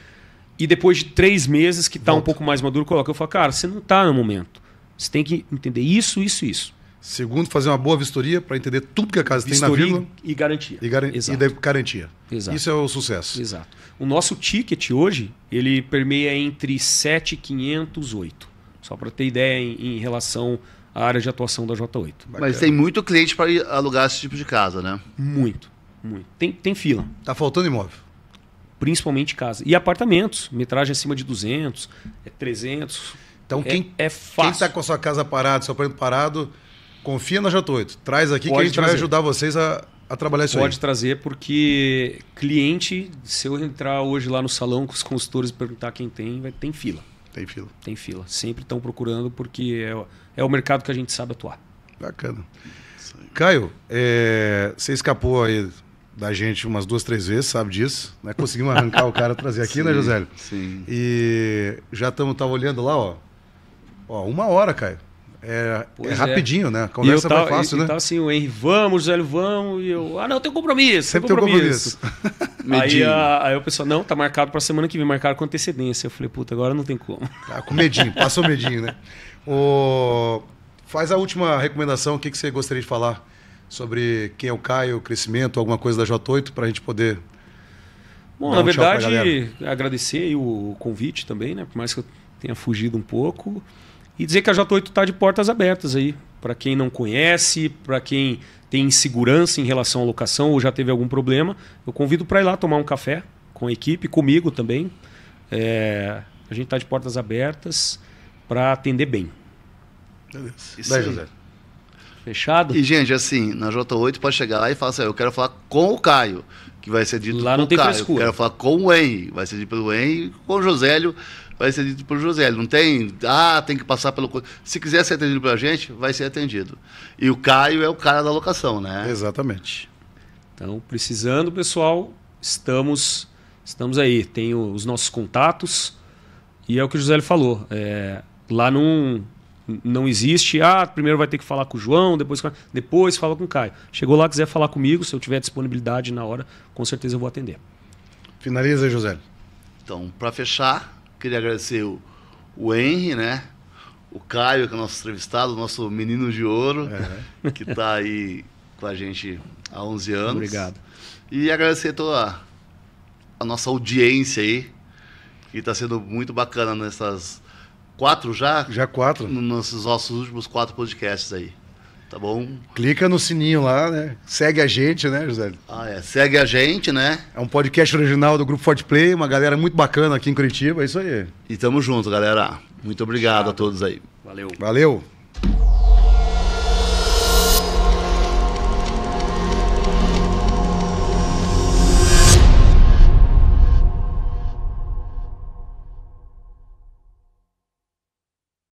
e depois de três meses que está um pouco mais maduro, coloca. Eu falo, cara, você não está no momento. Você tem que entender isso, isso, isso. Segundo, fazer uma boa vistoria para entender tudo que a casa vistoria tem na vila. E garantia. E, gar Exato. e daí, garantia. Exato. Isso é o sucesso. Exato. O nosso ticket hoje, ele permeia entre 7 e 508. Só para ter ideia em, em relação a área de atuação da J8. Bacana. Mas tem muito cliente para alugar esse tipo de casa, né? Muito, muito. Tem, tem fila. Tá faltando imóvel. Principalmente casa. E apartamentos, metragem acima de 200, é 300. Então é, quem é, é quem está com a sua casa parada, seu prédio parado, confia na J8. Traz aqui Pode que a gente trazer. vai ajudar vocês a, a trabalhar isso Pode aí. trazer, porque cliente, se eu entrar hoje lá no salão com os consultores e perguntar quem tem, vai fila. Tem fila. Tem fila. Sempre estão procurando porque é, é o mercado que a gente sabe atuar. Bacana. Caio, é, você escapou aí da gente umas duas, três vezes, sabe disso? Né? Conseguimos arrancar o cara trazer aqui, né, sim, né, Josélio? Sim. E já estamos olhando lá, ó. Ó, uma hora, Caio. É, é, é rapidinho, né? A conversa mais fácil, e, né? Então, tá assim, o Henry, vamos, velho, vamos. E eu, ah, não, tem compromisso. Sempre tem compromisso. compromisso. aí, a, aí o pessoal, não, tá marcado pra semana que vem, marcaram com antecedência. Eu falei, puta, agora não tem como. Ah, com medinho, passou medinho, né? O... Faz a última recomendação, o que, que você gostaria de falar sobre quem é o Caio, o crescimento, alguma coisa da J8, pra gente poder Bom, Dá na um verdade, agradecer o convite também, né? Por mais que eu tenha fugido um pouco. E dizer que a J8 está de portas abertas aí, para quem não conhece, para quem tem insegurança em relação à locação ou já teve algum problema, eu convido para ir lá tomar um café com a equipe, comigo também. É, a gente está de portas abertas para atender bem. Beleza. Isso aí, José. Fechado? E, gente, assim, na J8 pode chegar lá e falar assim: eu quero falar com o Caio, que vai ser dito lá não tem Caio. Frescura. Eu quero falar com o Henry, vai ser dito pelo Henry, com o Josélio vai ser dito por José. Ele não tem, ah, tem que passar pelo. Se quiser ser atendido pela gente, vai ser atendido. E o Caio é o cara da locação, né? Exatamente. Então, precisando, pessoal, estamos estamos aí. Tem os nossos contatos e é o que o José falou. É, lá não, não existe, ah, primeiro vai ter que falar com o João, depois, depois fala com o Caio. Chegou lá, quiser falar comigo, se eu tiver disponibilidade na hora, com certeza eu vou atender. Finaliza, José. Então, para fechar, Queria agradecer o, o Henry, né? O Caio, que é o nosso entrevistado, o nosso menino de ouro, é. que está aí com a gente há 11 anos. Obrigado. E agradecer toda a, a nossa audiência aí, que está sendo muito bacana nessas quatro já? Já quatro. Nos nossos últimos quatro podcasts aí tá bom? Clica no sininho lá, né? Segue a gente, né, José? Ah, é. Segue a gente, né? É um podcast original do Grupo Forte Play, uma galera muito bacana aqui em Curitiba, é isso aí. E tamo junto, galera. Muito obrigado a todos aí. Valeu. Valeu.